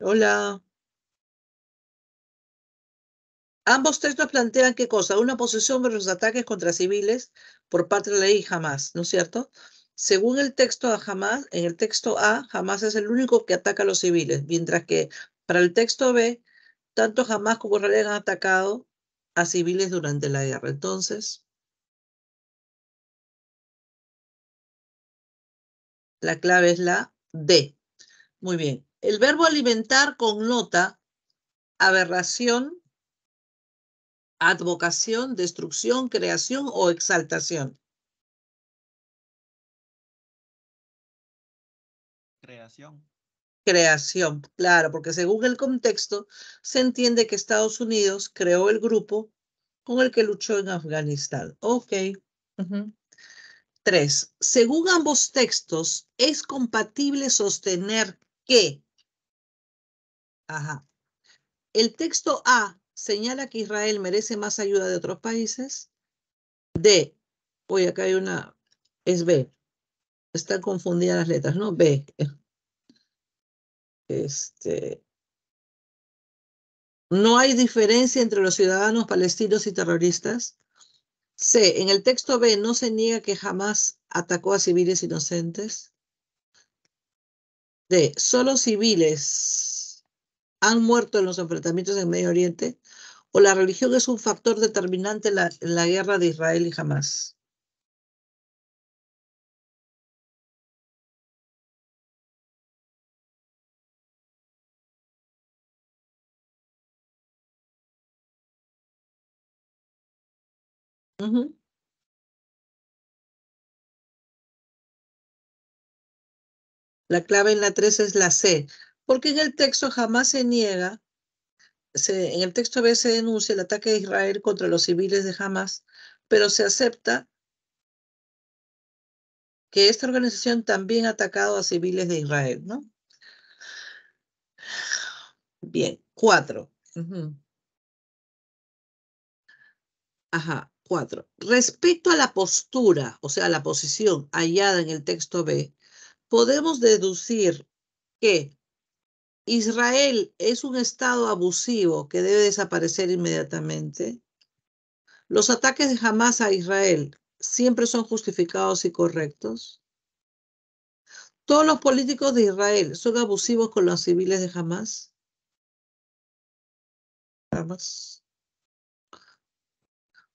Hola. Ambos textos plantean qué cosa, una posesión los ataques contra civiles por parte de la ley jamás, ¿no es cierto? Según el texto a jamás. en el texto A, jamás es el único que ataca a los civiles, mientras que para el texto B, tanto jamás como Israel han atacado a civiles durante la guerra. Entonces, la clave es la D. Muy bien. El verbo alimentar connota aberración, advocación, destrucción, creación o exaltación. Creación. Creación, claro, porque según el contexto se entiende que Estados Unidos creó el grupo con el que luchó en Afganistán. Ok. Tres, según ambos textos, es compatible sostener que Ajá. el texto A señala que Israel merece más ayuda de otros países. D, hoy acá hay una, es B, están confundidas las letras, ¿no? B. Este, no hay diferencia entre los ciudadanos palestinos y terroristas. C. En el texto B no se niega que jamás atacó a civiles inocentes. D. Solo civiles han muerto en los enfrentamientos en Medio Oriente o la religión es un factor determinante en la, guerra de Israel y jamás? La clave en la 3 es la C, porque en el texto jamás se niega, en el texto B se denuncia el ataque de Israel contra los civiles de Hamas, pero se acepta que esta organización también ha atacado a civiles de Israel, ¿no? Bien, 4. Ajá. Cuatro. Respecto a la postura, o sea, la posición hallada en el texto B, podemos deducir que Israel es un estado abusivo que debe desaparecer inmediatamente. Los ataques de Hamas a Israel siempre son justificados y correctos. Todos los políticos de Israel son abusivos con los civiles de Hamas. Hamas.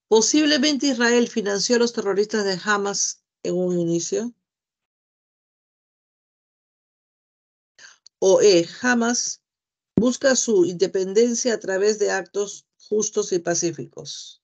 Posiblemente Israel financió a los terroristas de Hamas en un inicio. O E. Hamas busca su independencia a través de actos justos y pacíficos.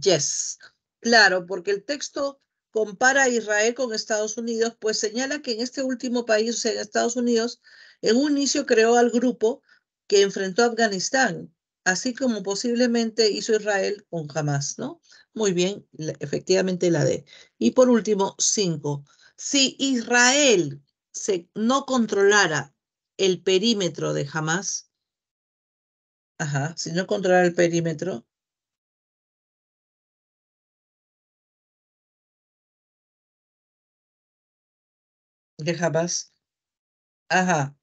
Yes. Claro, porque el texto compara a Israel con Estados Unidos, pues señala que en este último país, en Estados Unidos, en un inicio creó al grupo que enfrentó a Afganistán, así como posiblemente hizo Israel con Hamas, ¿no? Muy bien, efectivamente la D. Y por último, cinco. Si Israel se, no controlara el perímetro de Hamas, ajá, si no controlara el perímetro, De jamás. Ajá.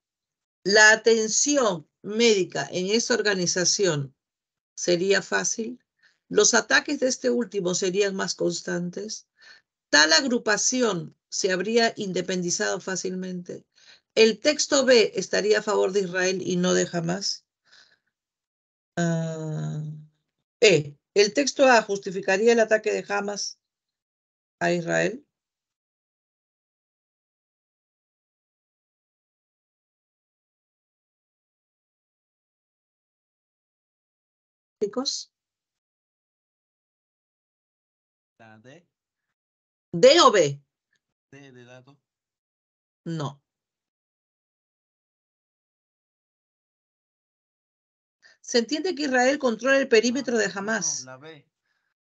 La atención médica en esa organización sería fácil. Los ataques de este último serían más constantes. Tal agrupación se habría independizado fácilmente. El texto B estaría a favor de Israel y no de Hamas. Ah, e. El texto A justificaría el ataque de Hamas a Israel. D. o B. No. Se entiende que Israel controla el perímetro de Hamas. la B.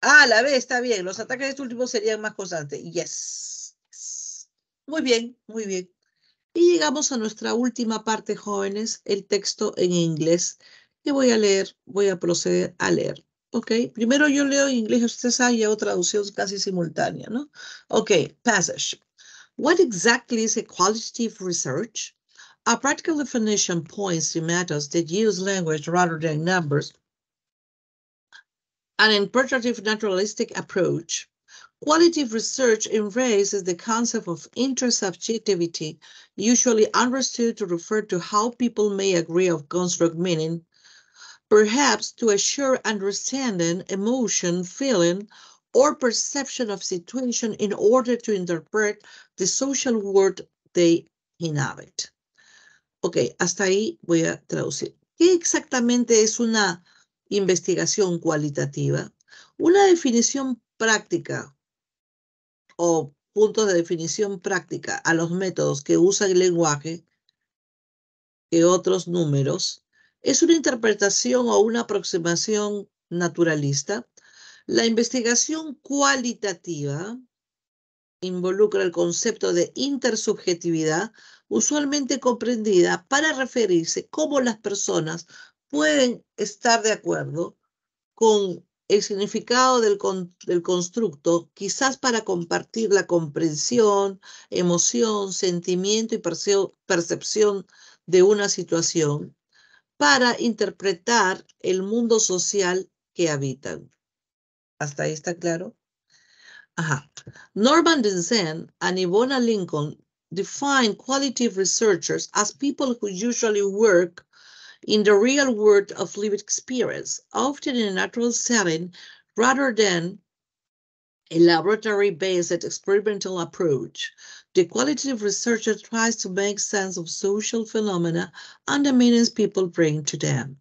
Ah, la B, está bien. Los ataques de este último serían más constantes. yes. Muy bien, muy bien. Y llegamos a nuestra última parte, jóvenes, el texto en inglés y voy a leer, voy a proceder a leer. okay? Primero yo leo en inglés, usted sabe, y hago traducción casi simultánea, ¿no? Ok, passage. What exactly is a qualitative research? A practical definition points to methods that use language rather than numbers. An interpretative naturalistic approach. Qualitative research embraces the concept of intersubjectivity, usually understood to refer to how people may agree of construct meaning perhaps to assure understanding, emotion, feeling, or perception of situation in order to interpret the social world they inhabit. Ok, hasta ahí voy a traducir. ¿Qué exactamente es una investigación cualitativa? Una definición práctica o puntos de definición práctica a los métodos que usa el lenguaje que otros números es una interpretación o una aproximación naturalista. La investigación cualitativa involucra el concepto de intersubjetividad, usualmente comprendida para referirse cómo las personas pueden estar de acuerdo con el significado del, constructo, quizás para compartir la comprensión, emoción, sentimiento y percepción de una situación, para interpretar el mundo social que habitan. ¿Hasta ahí está claro? Ajá. Norman Vincent and Ivona Lincoln define qualitative researchers as people who usually work in the real world of lived experience, often in a natural setting, rather than a laboratory-based experimental approach. The qualitative researcher tries to make sense of social phenomena and the meanings people bring to them.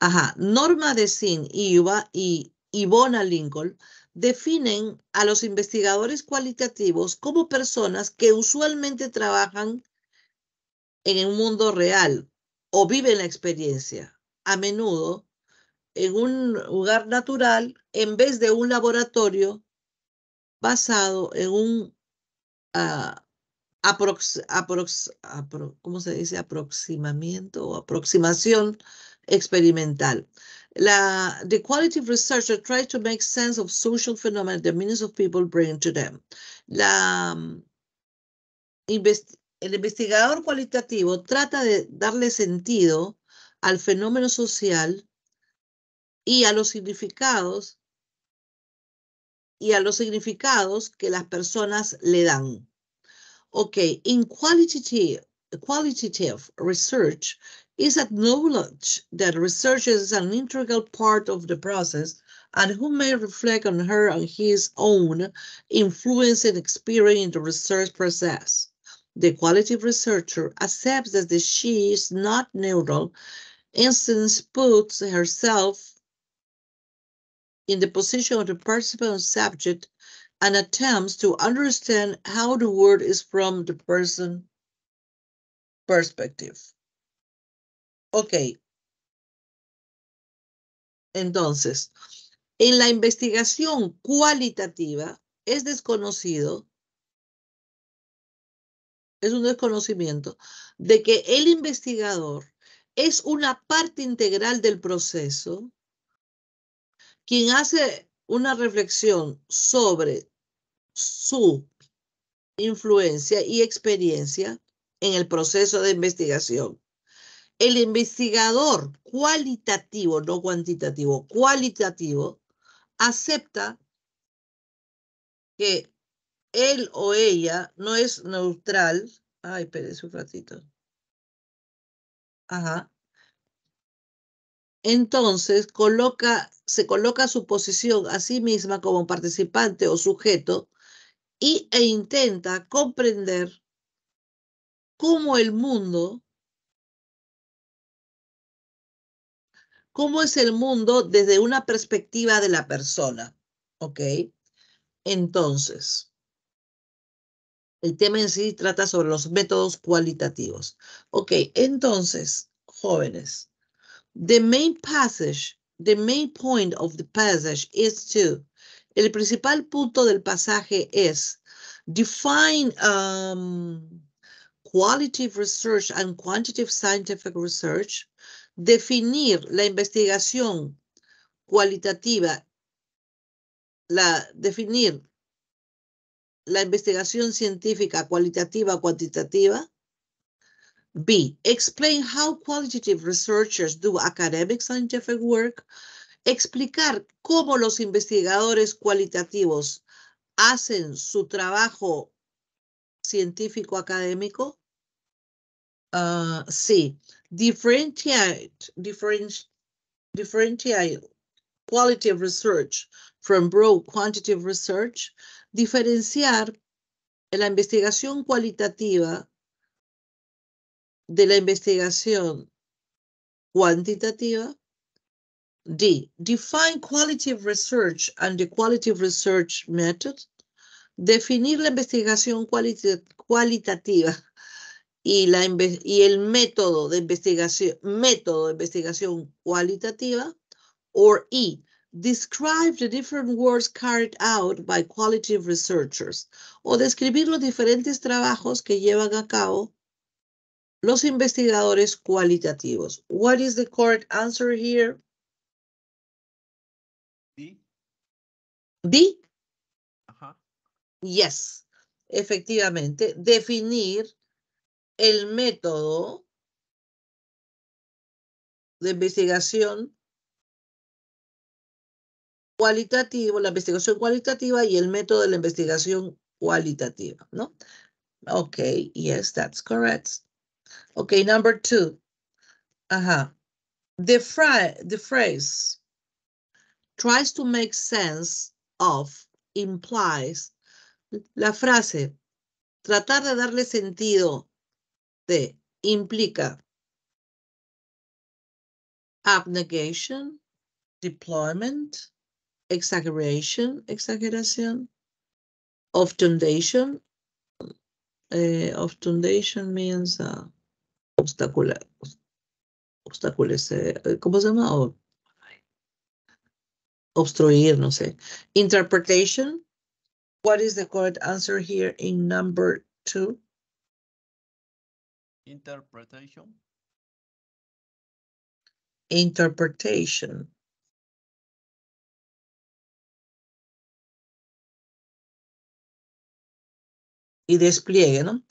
Ajá. Norma de Sin y, Ivona Lincoln definen a los investigadores cualitativos como personas que usualmente trabajan en el mundo real o viven la experiencia, a menudo en un lugar natural en vez de un laboratorio basado en un uh, aprox, aprox, ¿cómo se dice? aproximamiento o aproximación experimental. La, the quality researcher tries to make sense of social phenomena the meanings of people bring to them. La, mm, el investigador cualitativo trata de darle sentido al fenómeno social y a los significados y a los significados que las personas le dan. Ok, in qualitative, qualitative research is acknowledged that research is an integral part of the process and who may reflect on her and his own influence and experience in the research process. The qualitative researcher accepts that she is not neutral and puts herself in the position of the participant subject and attempts to understand how the word is from the person perspective. Okay. Entonces, en la investigación cualitativa es desconocido, es un desconocimiento, de que el investigador es una parte integral del proceso quien hace una reflexión sobre su influencia y experiencia en el proceso de investigación. El investigador cualitativo, no cuantitativo, cualitativo, acepta que él o ella no es neutral. Ay, espérense un ratito. Ajá entonces se coloca su posición a sí misma como participante o sujeto y, e intenta comprender cómo el mundo, cómo es el mundo desde una perspectiva de la persona. ¿Ok? Entonces, el tema en sí trata sobre los métodos cualitativos. Ok, entonces, jóvenes The main passage, the main point of the passage is to. El principal punto del pasaje es define um, qualitative research and quantitative scientific research, definir la investigación cualitativa, la, definir la investigación científica cualitativa, cuantitativa, B, explain how qualitative researchers do academic scientific work. Explicar cómo los investigadores cualitativos hacen su trabajo científico académico. Uh, C, differentiate, qualitative research from broad quantitative research. Diferenciar la investigación cualitativa de la investigación cuantitativa. D. Define of research and the of research method. Definir la investigación cualitativa y, la, y el método de investigación, método de investigación cualitativa. Or E. Describe the different works carried out by qualitative researchers. O describir los diferentes trabajos que llevan a cabo los investigadores cualitativos. What is the correct answer here? D. D. Yes, efectivamente, definir el método de investigación cualitativo, la investigación cualitativa y el método de la investigación cualitativa, ¿no? Ok, yes, that's correct. Okay, number two. Uh-huh. The, fra the phrase tries to make sense of implies la frase tratar de darle sentido de implica abnegation, deployment, exaggeration, of obtundation. Uh, eh, obtundation means uh, obstáculo, obstáculos, ¿cómo se llama? obstruir, no sé. Interpretation. What is the correct answer here in number two? Interpretation. Interpretation. Y despliegue, ¿no?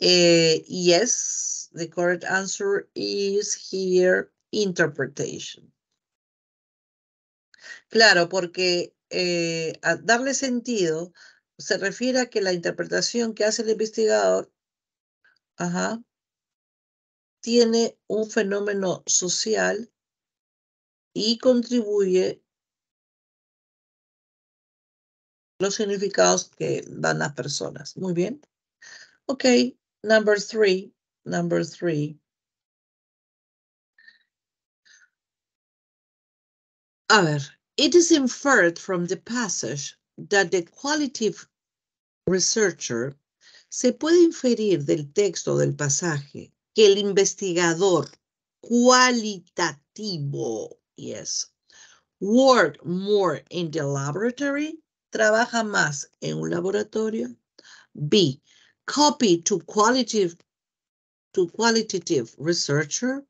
Eh, yes, The correct answer is here interpretation. Claro, porque eh, a darle sentido se refiere a que la interpretación que hace el investigador tiene un fenómeno social y contribuye los significados que dan las personas. Muy bien. Ok, number three. number three. A ver, it is inferred from the passage that the qualitative researcher se puede inferir del texto del pasaje que el investigador cualitativo, yes, work more in the laboratory, trabaja más en un laboratorio. B, copy to qualitative to Qualitative Researcher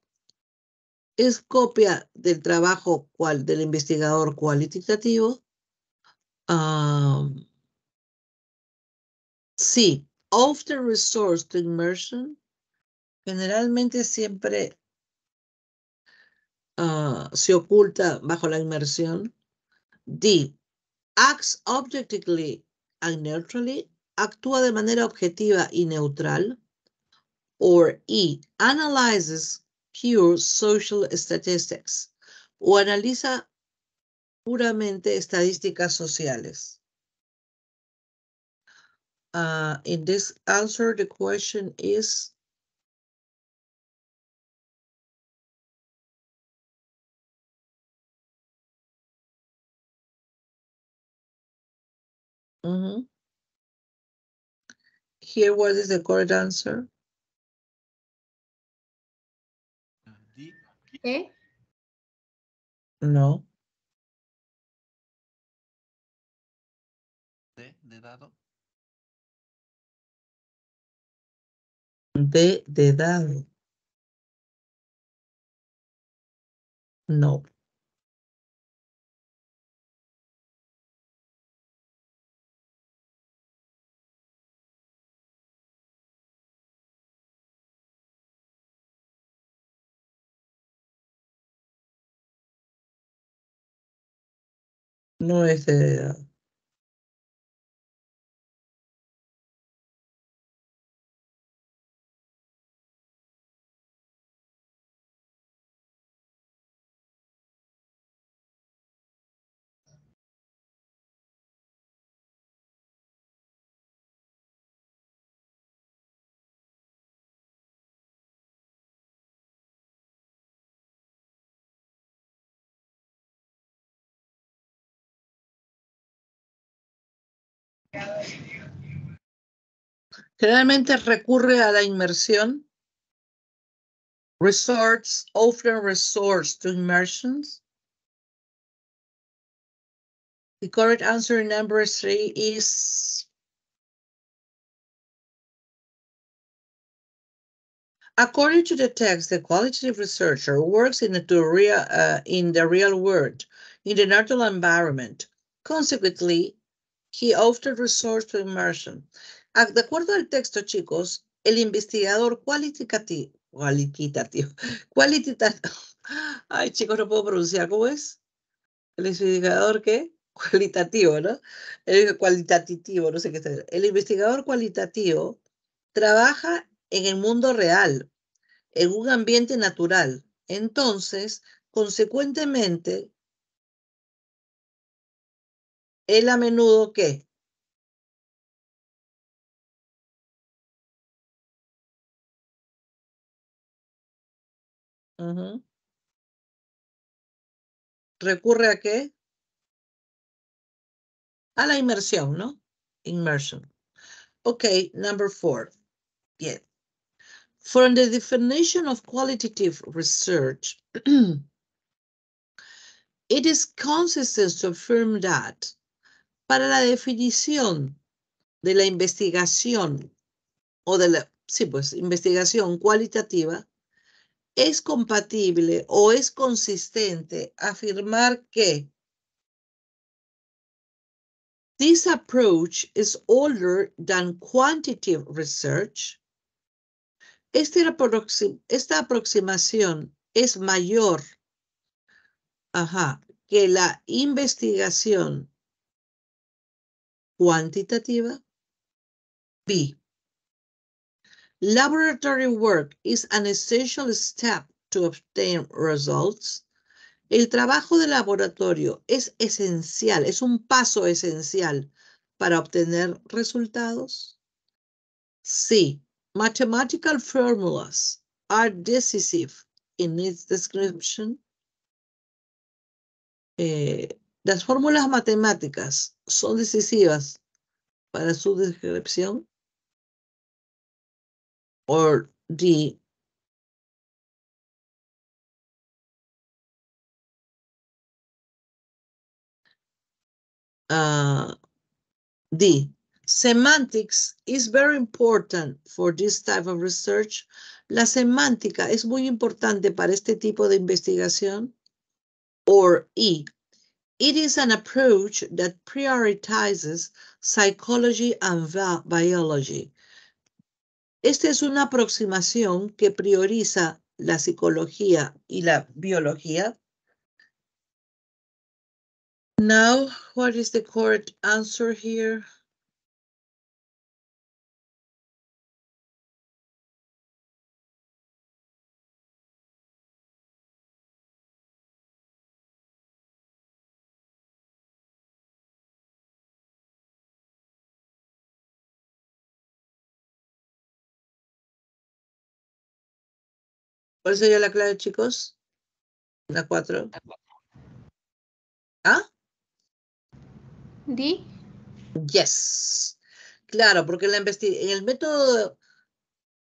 es copia del trabajo cual, del investigador cualitativo. Um, sí, often resource to immersion, generalmente siempre uh, se oculta bajo la inmersión. D, acts objectively and neutrally, actúa de manera objetiva y neutral. or E, analyzes pure social statistics o analiza puramente estadísticas sociales. Uh, in this answer, the question is, mm -hmm. Here, what is the correct answer? ¿Eh? No. ¿De, dado? de dado. No. no es de Generalmente recurre a la inmersión. Resorts often resorts to immersions. The correct answer number three is According to the text, the qualitative researcher works in the real, uh, in the real world, in the natural environment. Consequently, He often resorts to immersion. Ah, de acuerdo al texto, chicos, el investigador cualitativo, cualitativo, <laughs> cualitativo, <laughs> ay chicos, no puedo pronunciar, ¿cómo es? El investigador qué? <laughs> Cualitativo, ¿no? El cualitativo, no sé qué está. El investigador cualitativo trabaja en el mundo real, en un ambiente natural. Entonces, consecuentemente, el a menudo que recurre a qué? A la inmersión, ¿no? Immersion. Ok, number four. Bien. From the definition of qualitative research, <clears throat> it is consistent to affirm that para la definición de la investigación o de la, pues, investigación cualitativa, es compatible o es consistente afirmar que This approach is older than quantitative research. Este esta, aproximación es mayor ajá, que la investigación cuantitativa B. Laboratory work is an essential step to obtain results. El trabajo de laboratorio es esencial, es un paso esencial para obtener resultados. C. Mathematical formulas are decisive in its description. Eh, las fórmulas matemáticas son decisivas para su descripción. Or D? Ah, D. Semantics is very important for this type of research. La semántica es muy importante para este tipo de investigación. Or E. It is an approach that prioritizes psychology and biology. Esta es una aproximación que prioriza la psicología y la biología. Now, what is the correct answer here? ¿Cuál sería la clave, chicos? La cuatro? ¿Ah? ¿D? Yes. Claro, porque en el método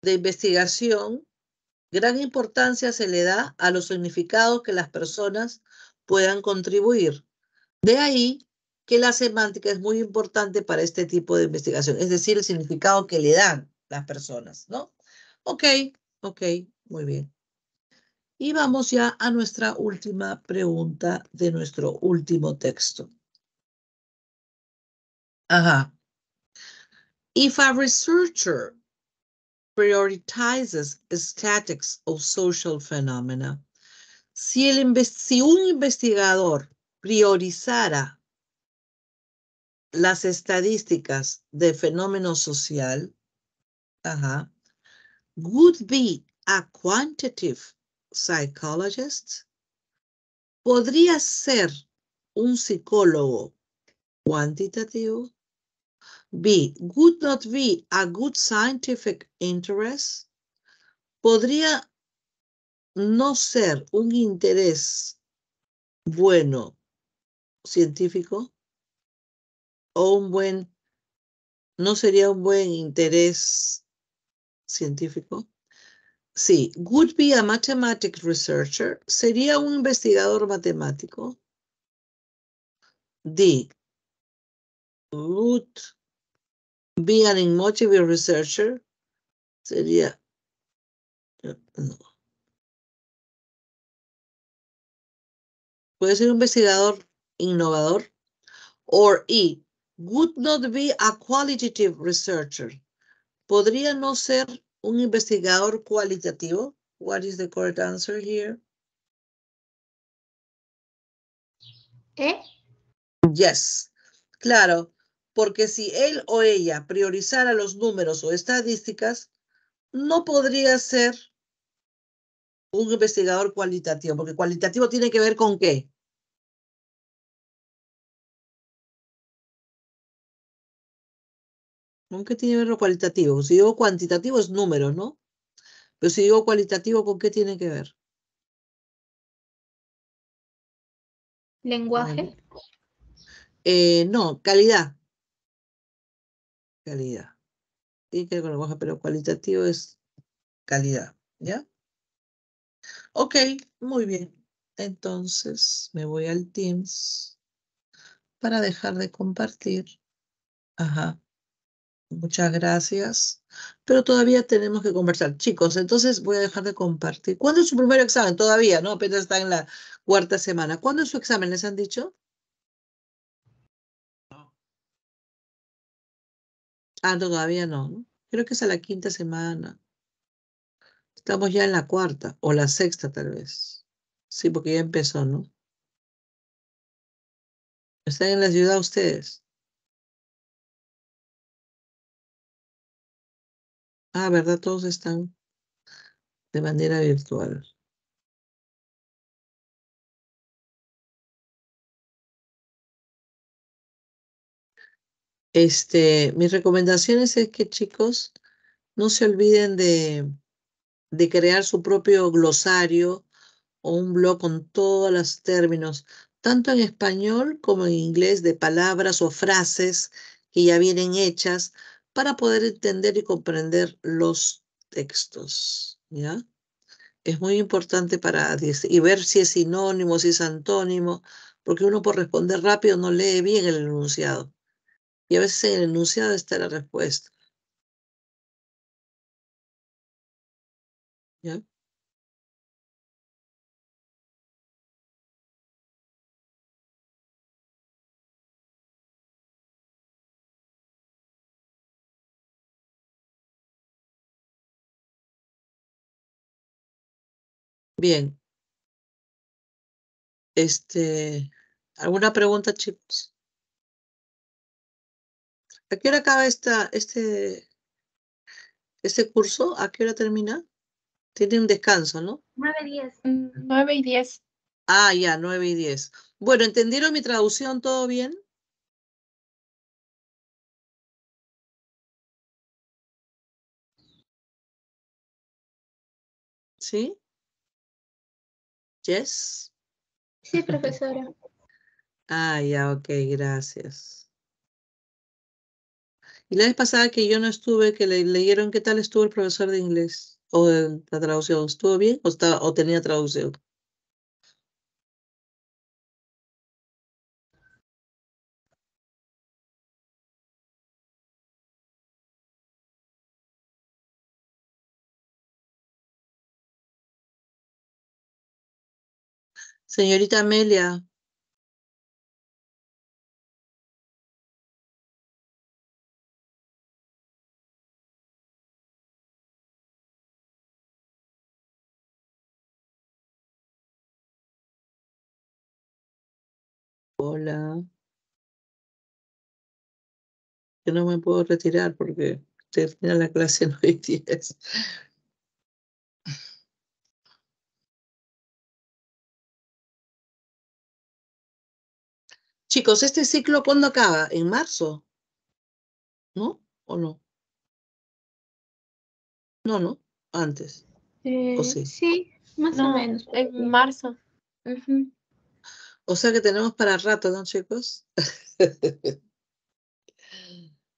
de investigación, gran importancia se le da a los significados que las personas puedan contribuir. De ahí que la semántica es muy importante para este tipo de investigación, es decir, el significado que le dan las personas, ¿no? Ok, ok, muy bien. Y vamos ya a nuestra última pregunta de nuestro último texto. Ajá. If a researcher prioritizes statics of social phenomena, si, el, un investigador priorizara las estadísticas de fenómeno social, ajá, would be a quantitative psychologists? ¿Podría ser un psicólogo cuantitativo? B. not be a good scientific interest? ¿Podría no ser un interés bueno científico? ¿O un buen, no sería un buen interés científico? Sí, would be a mathematic researcher. Sería un investigador matemático. D. Would be an emotive researcher. Sería. Eh, Puede ser un investigador innovador. Or E. Would not be a qualitative researcher. Podría no ser un investigador cualitativo. What is the correct answer here? ¿Eh? Yes. Claro, porque si él o ella priorizara los números o estadísticas, no podría ser un investigador cualitativo, porque cualitativo tiene que ver con qué? ¿Con qué tiene que ver lo cualitativo? Si digo cuantitativo es número, ¿no? Pero si digo cualitativo, ¿con qué tiene que ver? ¿Lenguaje? Eh, no, calidad. Calidad. Tiene que ver con pero cualitativo es calidad, ¿ya? Ok, muy bien. Entonces me voy al Teams para dejar de compartir. Ajá. Muchas gracias. Pero todavía tenemos que conversar. Chicos, entonces voy a dejar de compartir. ¿Cuándo es su primer examen? Todavía, ¿no? Apenas está en la cuarta semana. ¿Cuándo es su examen? ¿Les han dicho? Ah, no, todavía no, no. Creo que es a la quinta semana. Estamos ya en la cuarta o la sexta tal vez. Sí, porque ya empezó, ¿no? ¿Están en la ciudad ustedes? Ah, ¿verdad? Todos están de manera virtual. Este, mis recomendaciones es que chicos no se olviden de, de crear su propio glosario o un blog con todos los términos, tanto en español como en inglés, de palabras o frases que ya vienen hechas para poder entender y comprender los textos, ¿ya? Es muy importante para y ver si es sinónimo, si es antónimo, porque uno por responder rápido no lee bien el enunciado. Y a veces en el enunciado está la respuesta. ¿Ya? Bien. Este, ¿alguna pregunta, chicos? ¿A qué hora acaba esta, este, este curso? ¿A qué hora termina? Tiene un descanso, ¿no? 9 y 10. 9 y 10. Ah, ya, 9 y 10. Bueno, ¿entendieron mi traducción todo bien? ¿Sí? Yes, Sí, profesora. <laughs> Ah, ya, ok, gracias. Y la vez pasada que yo no estuve, que le leyeron qué tal estuvo el profesor de inglés o la traducción, ¿estuvo bien o, estaba o tenía traducción? Señorita Amelia. Hola. Yo no me puedo retirar porque termina la clase en hoy 10. Chicos, ¿este ciclo cuándo acaba? ¿En marzo? ¿No? ¿O no? No, no, antes. Eh, sí? más o menos. En marzo. O sea que tenemos para rato, ¿no, chicos? <laughs>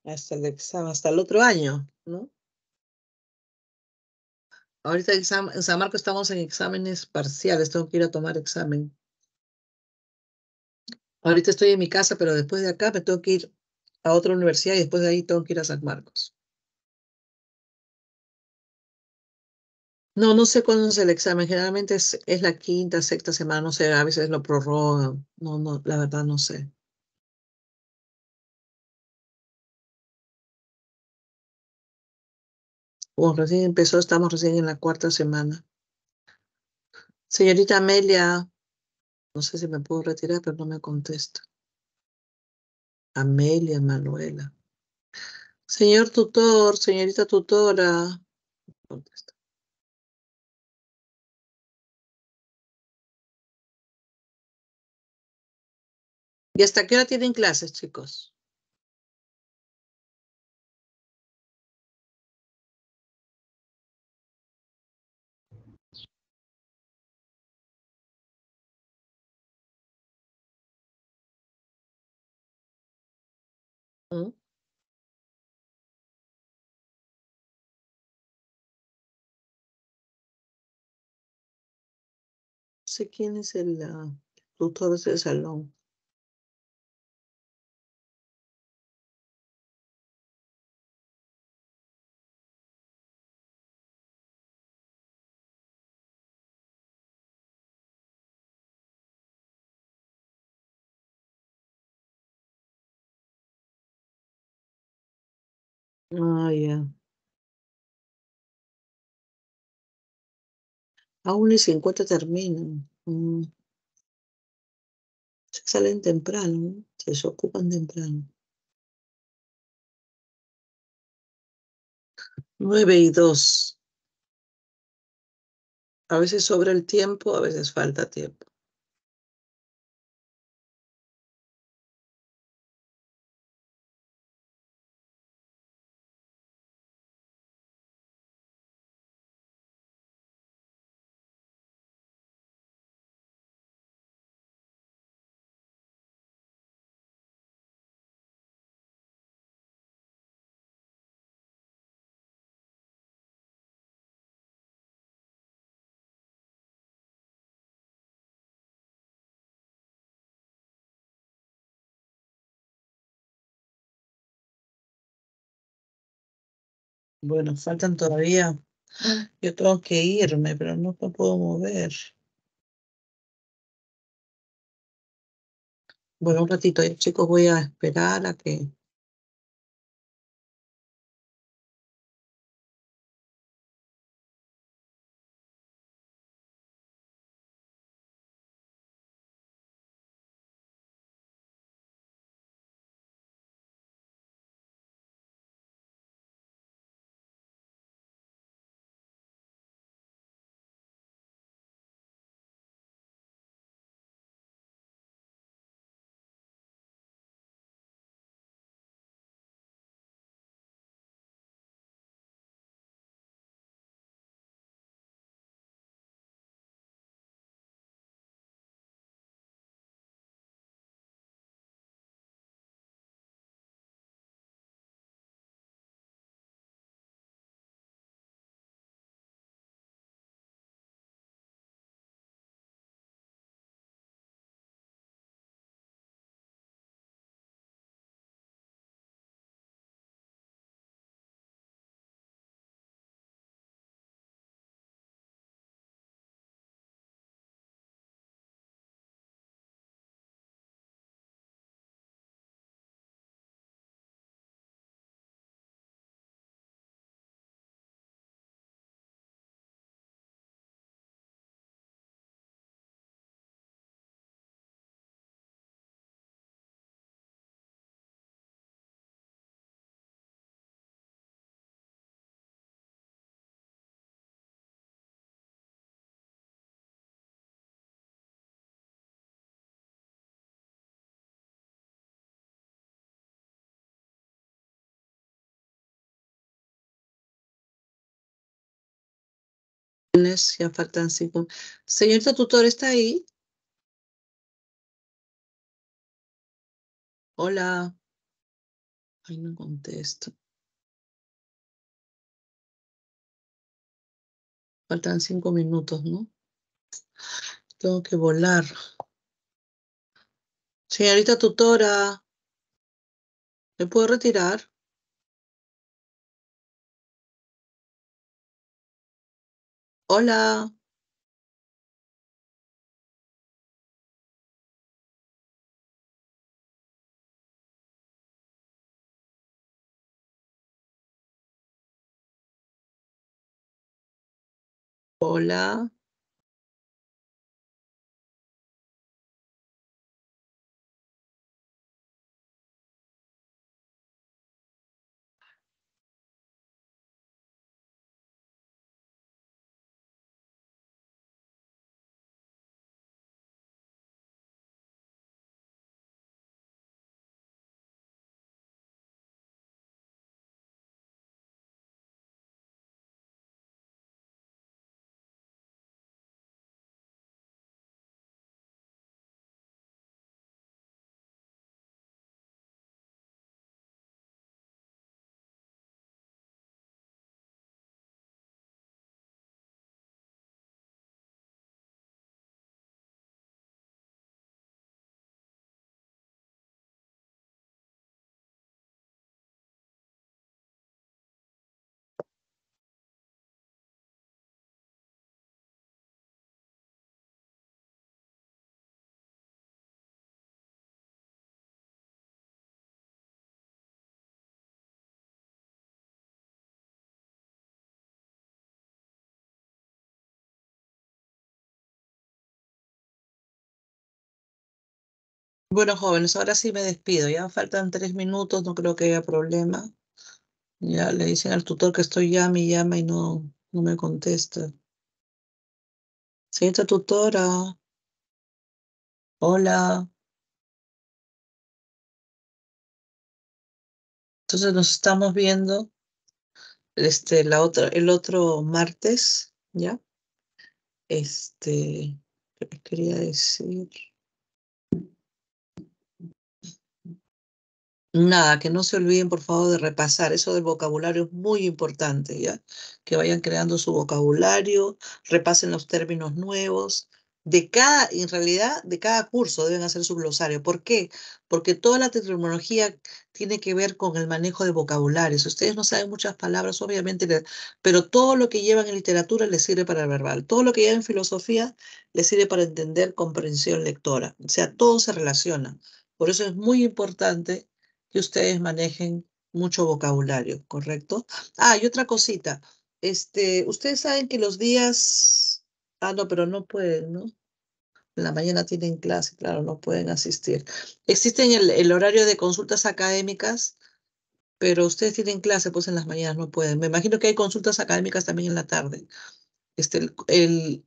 hasta el examen, hasta el otro año, ¿no? Ahorita en San Marco estamos en exámenes parciales, tengo que ir a tomar examen. Ahorita estoy en mi casa, pero después de acá me tengo que ir a otra universidad y después de ahí tengo que ir a San Marcos. No, no sé cuándo es el examen. Generalmente es, la quinta, sexta semana, no sé, a veces lo prorrogan. No, no, la verdad no sé. Bueno, recién empezó, estamos recién en la cuarta semana. Señorita Amelia, no sé si me puedo retirar, pero no me contesta. Amelia Manuela. Señor tutor, señorita tutora. Contesta. ¿Y hasta qué hora tienen clases, chicos? No sé quién es el tutor ah, de salón. Aún y encuentro terminan. Mm. Se salen temprano, se ocupan temprano. Nueve y dos. A veces sobra el tiempo, a veces falta tiempo. Bueno, faltan todavía. <gasps> Yo tengo que irme, pero no me puedo mover. Bueno, un ratito, chicos, voy a esperar a que Ya faltan cinco. Señorita tutora ¿está ahí? Hola. Ay, no contesto. Faltan cinco minutos, ¿no? Tengo que volar. Señorita tutora, ¿me puedo retirar? Hola. Hola. Bueno, jóvenes, ahora sí me despido. Ya faltan tres minutos, no creo que haya problema. Ya le dicen al tutor que estoy ya, y llama y no, no me contesta. Señorita tutora. Hola. Entonces nos estamos viendo este, la otra, el otro martes, ¿ya? Este, quería decir? Nada, que no se olviden, por favor, de repasar. Eso del vocabulario es muy importante, ¿ya? Que vayan creando su vocabulario, repasen los términos nuevos. De cada, en realidad, de cada curso deben hacer su glosario. ¿Por qué? Porque toda la terminología tiene que ver con el manejo de vocabulario. Si ustedes no saben muchas palabras, obviamente, pero todo lo que llevan en literatura les sirve para el verbal. Todo lo que llevan en filosofía les sirve para entender comprensión lectora. O sea, todo se relaciona. Por eso es muy importante que ustedes manejen mucho vocabulario, ¿correcto? Ah, y otra cosita. Este, ustedes saben que los días, ah, no, pero no pueden, ¿no? En la mañana tienen clase, claro, no pueden asistir. Existen el, el horario de consultas académicas, pero ustedes tienen clase, pues en las mañanas no pueden. Me imagino que hay consultas académicas también en la tarde. Este, el, el,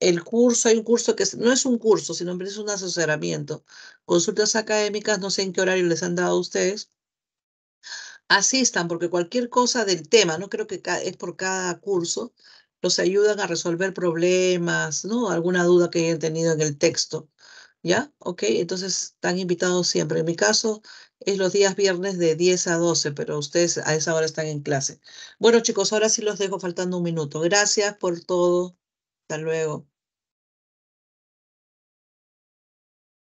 el curso, hay un curso que no es un curso, sino es un asesoramiento. Consultas académicas, no sé en qué horario les han dado a ustedes. Asistan, porque cualquier cosa del tema, no creo que es por cada curso, los ayudan a resolver problemas, ¿no? Alguna duda que hayan tenido en el texto. ¿Ya? Ok, entonces están invitados siempre. En mi caso es los días viernes de 10 a 12, pero ustedes a esa hora están en clase. Bueno, chicos, ahora sí los dejo faltando un minuto. Gracias por todo. Hasta luego.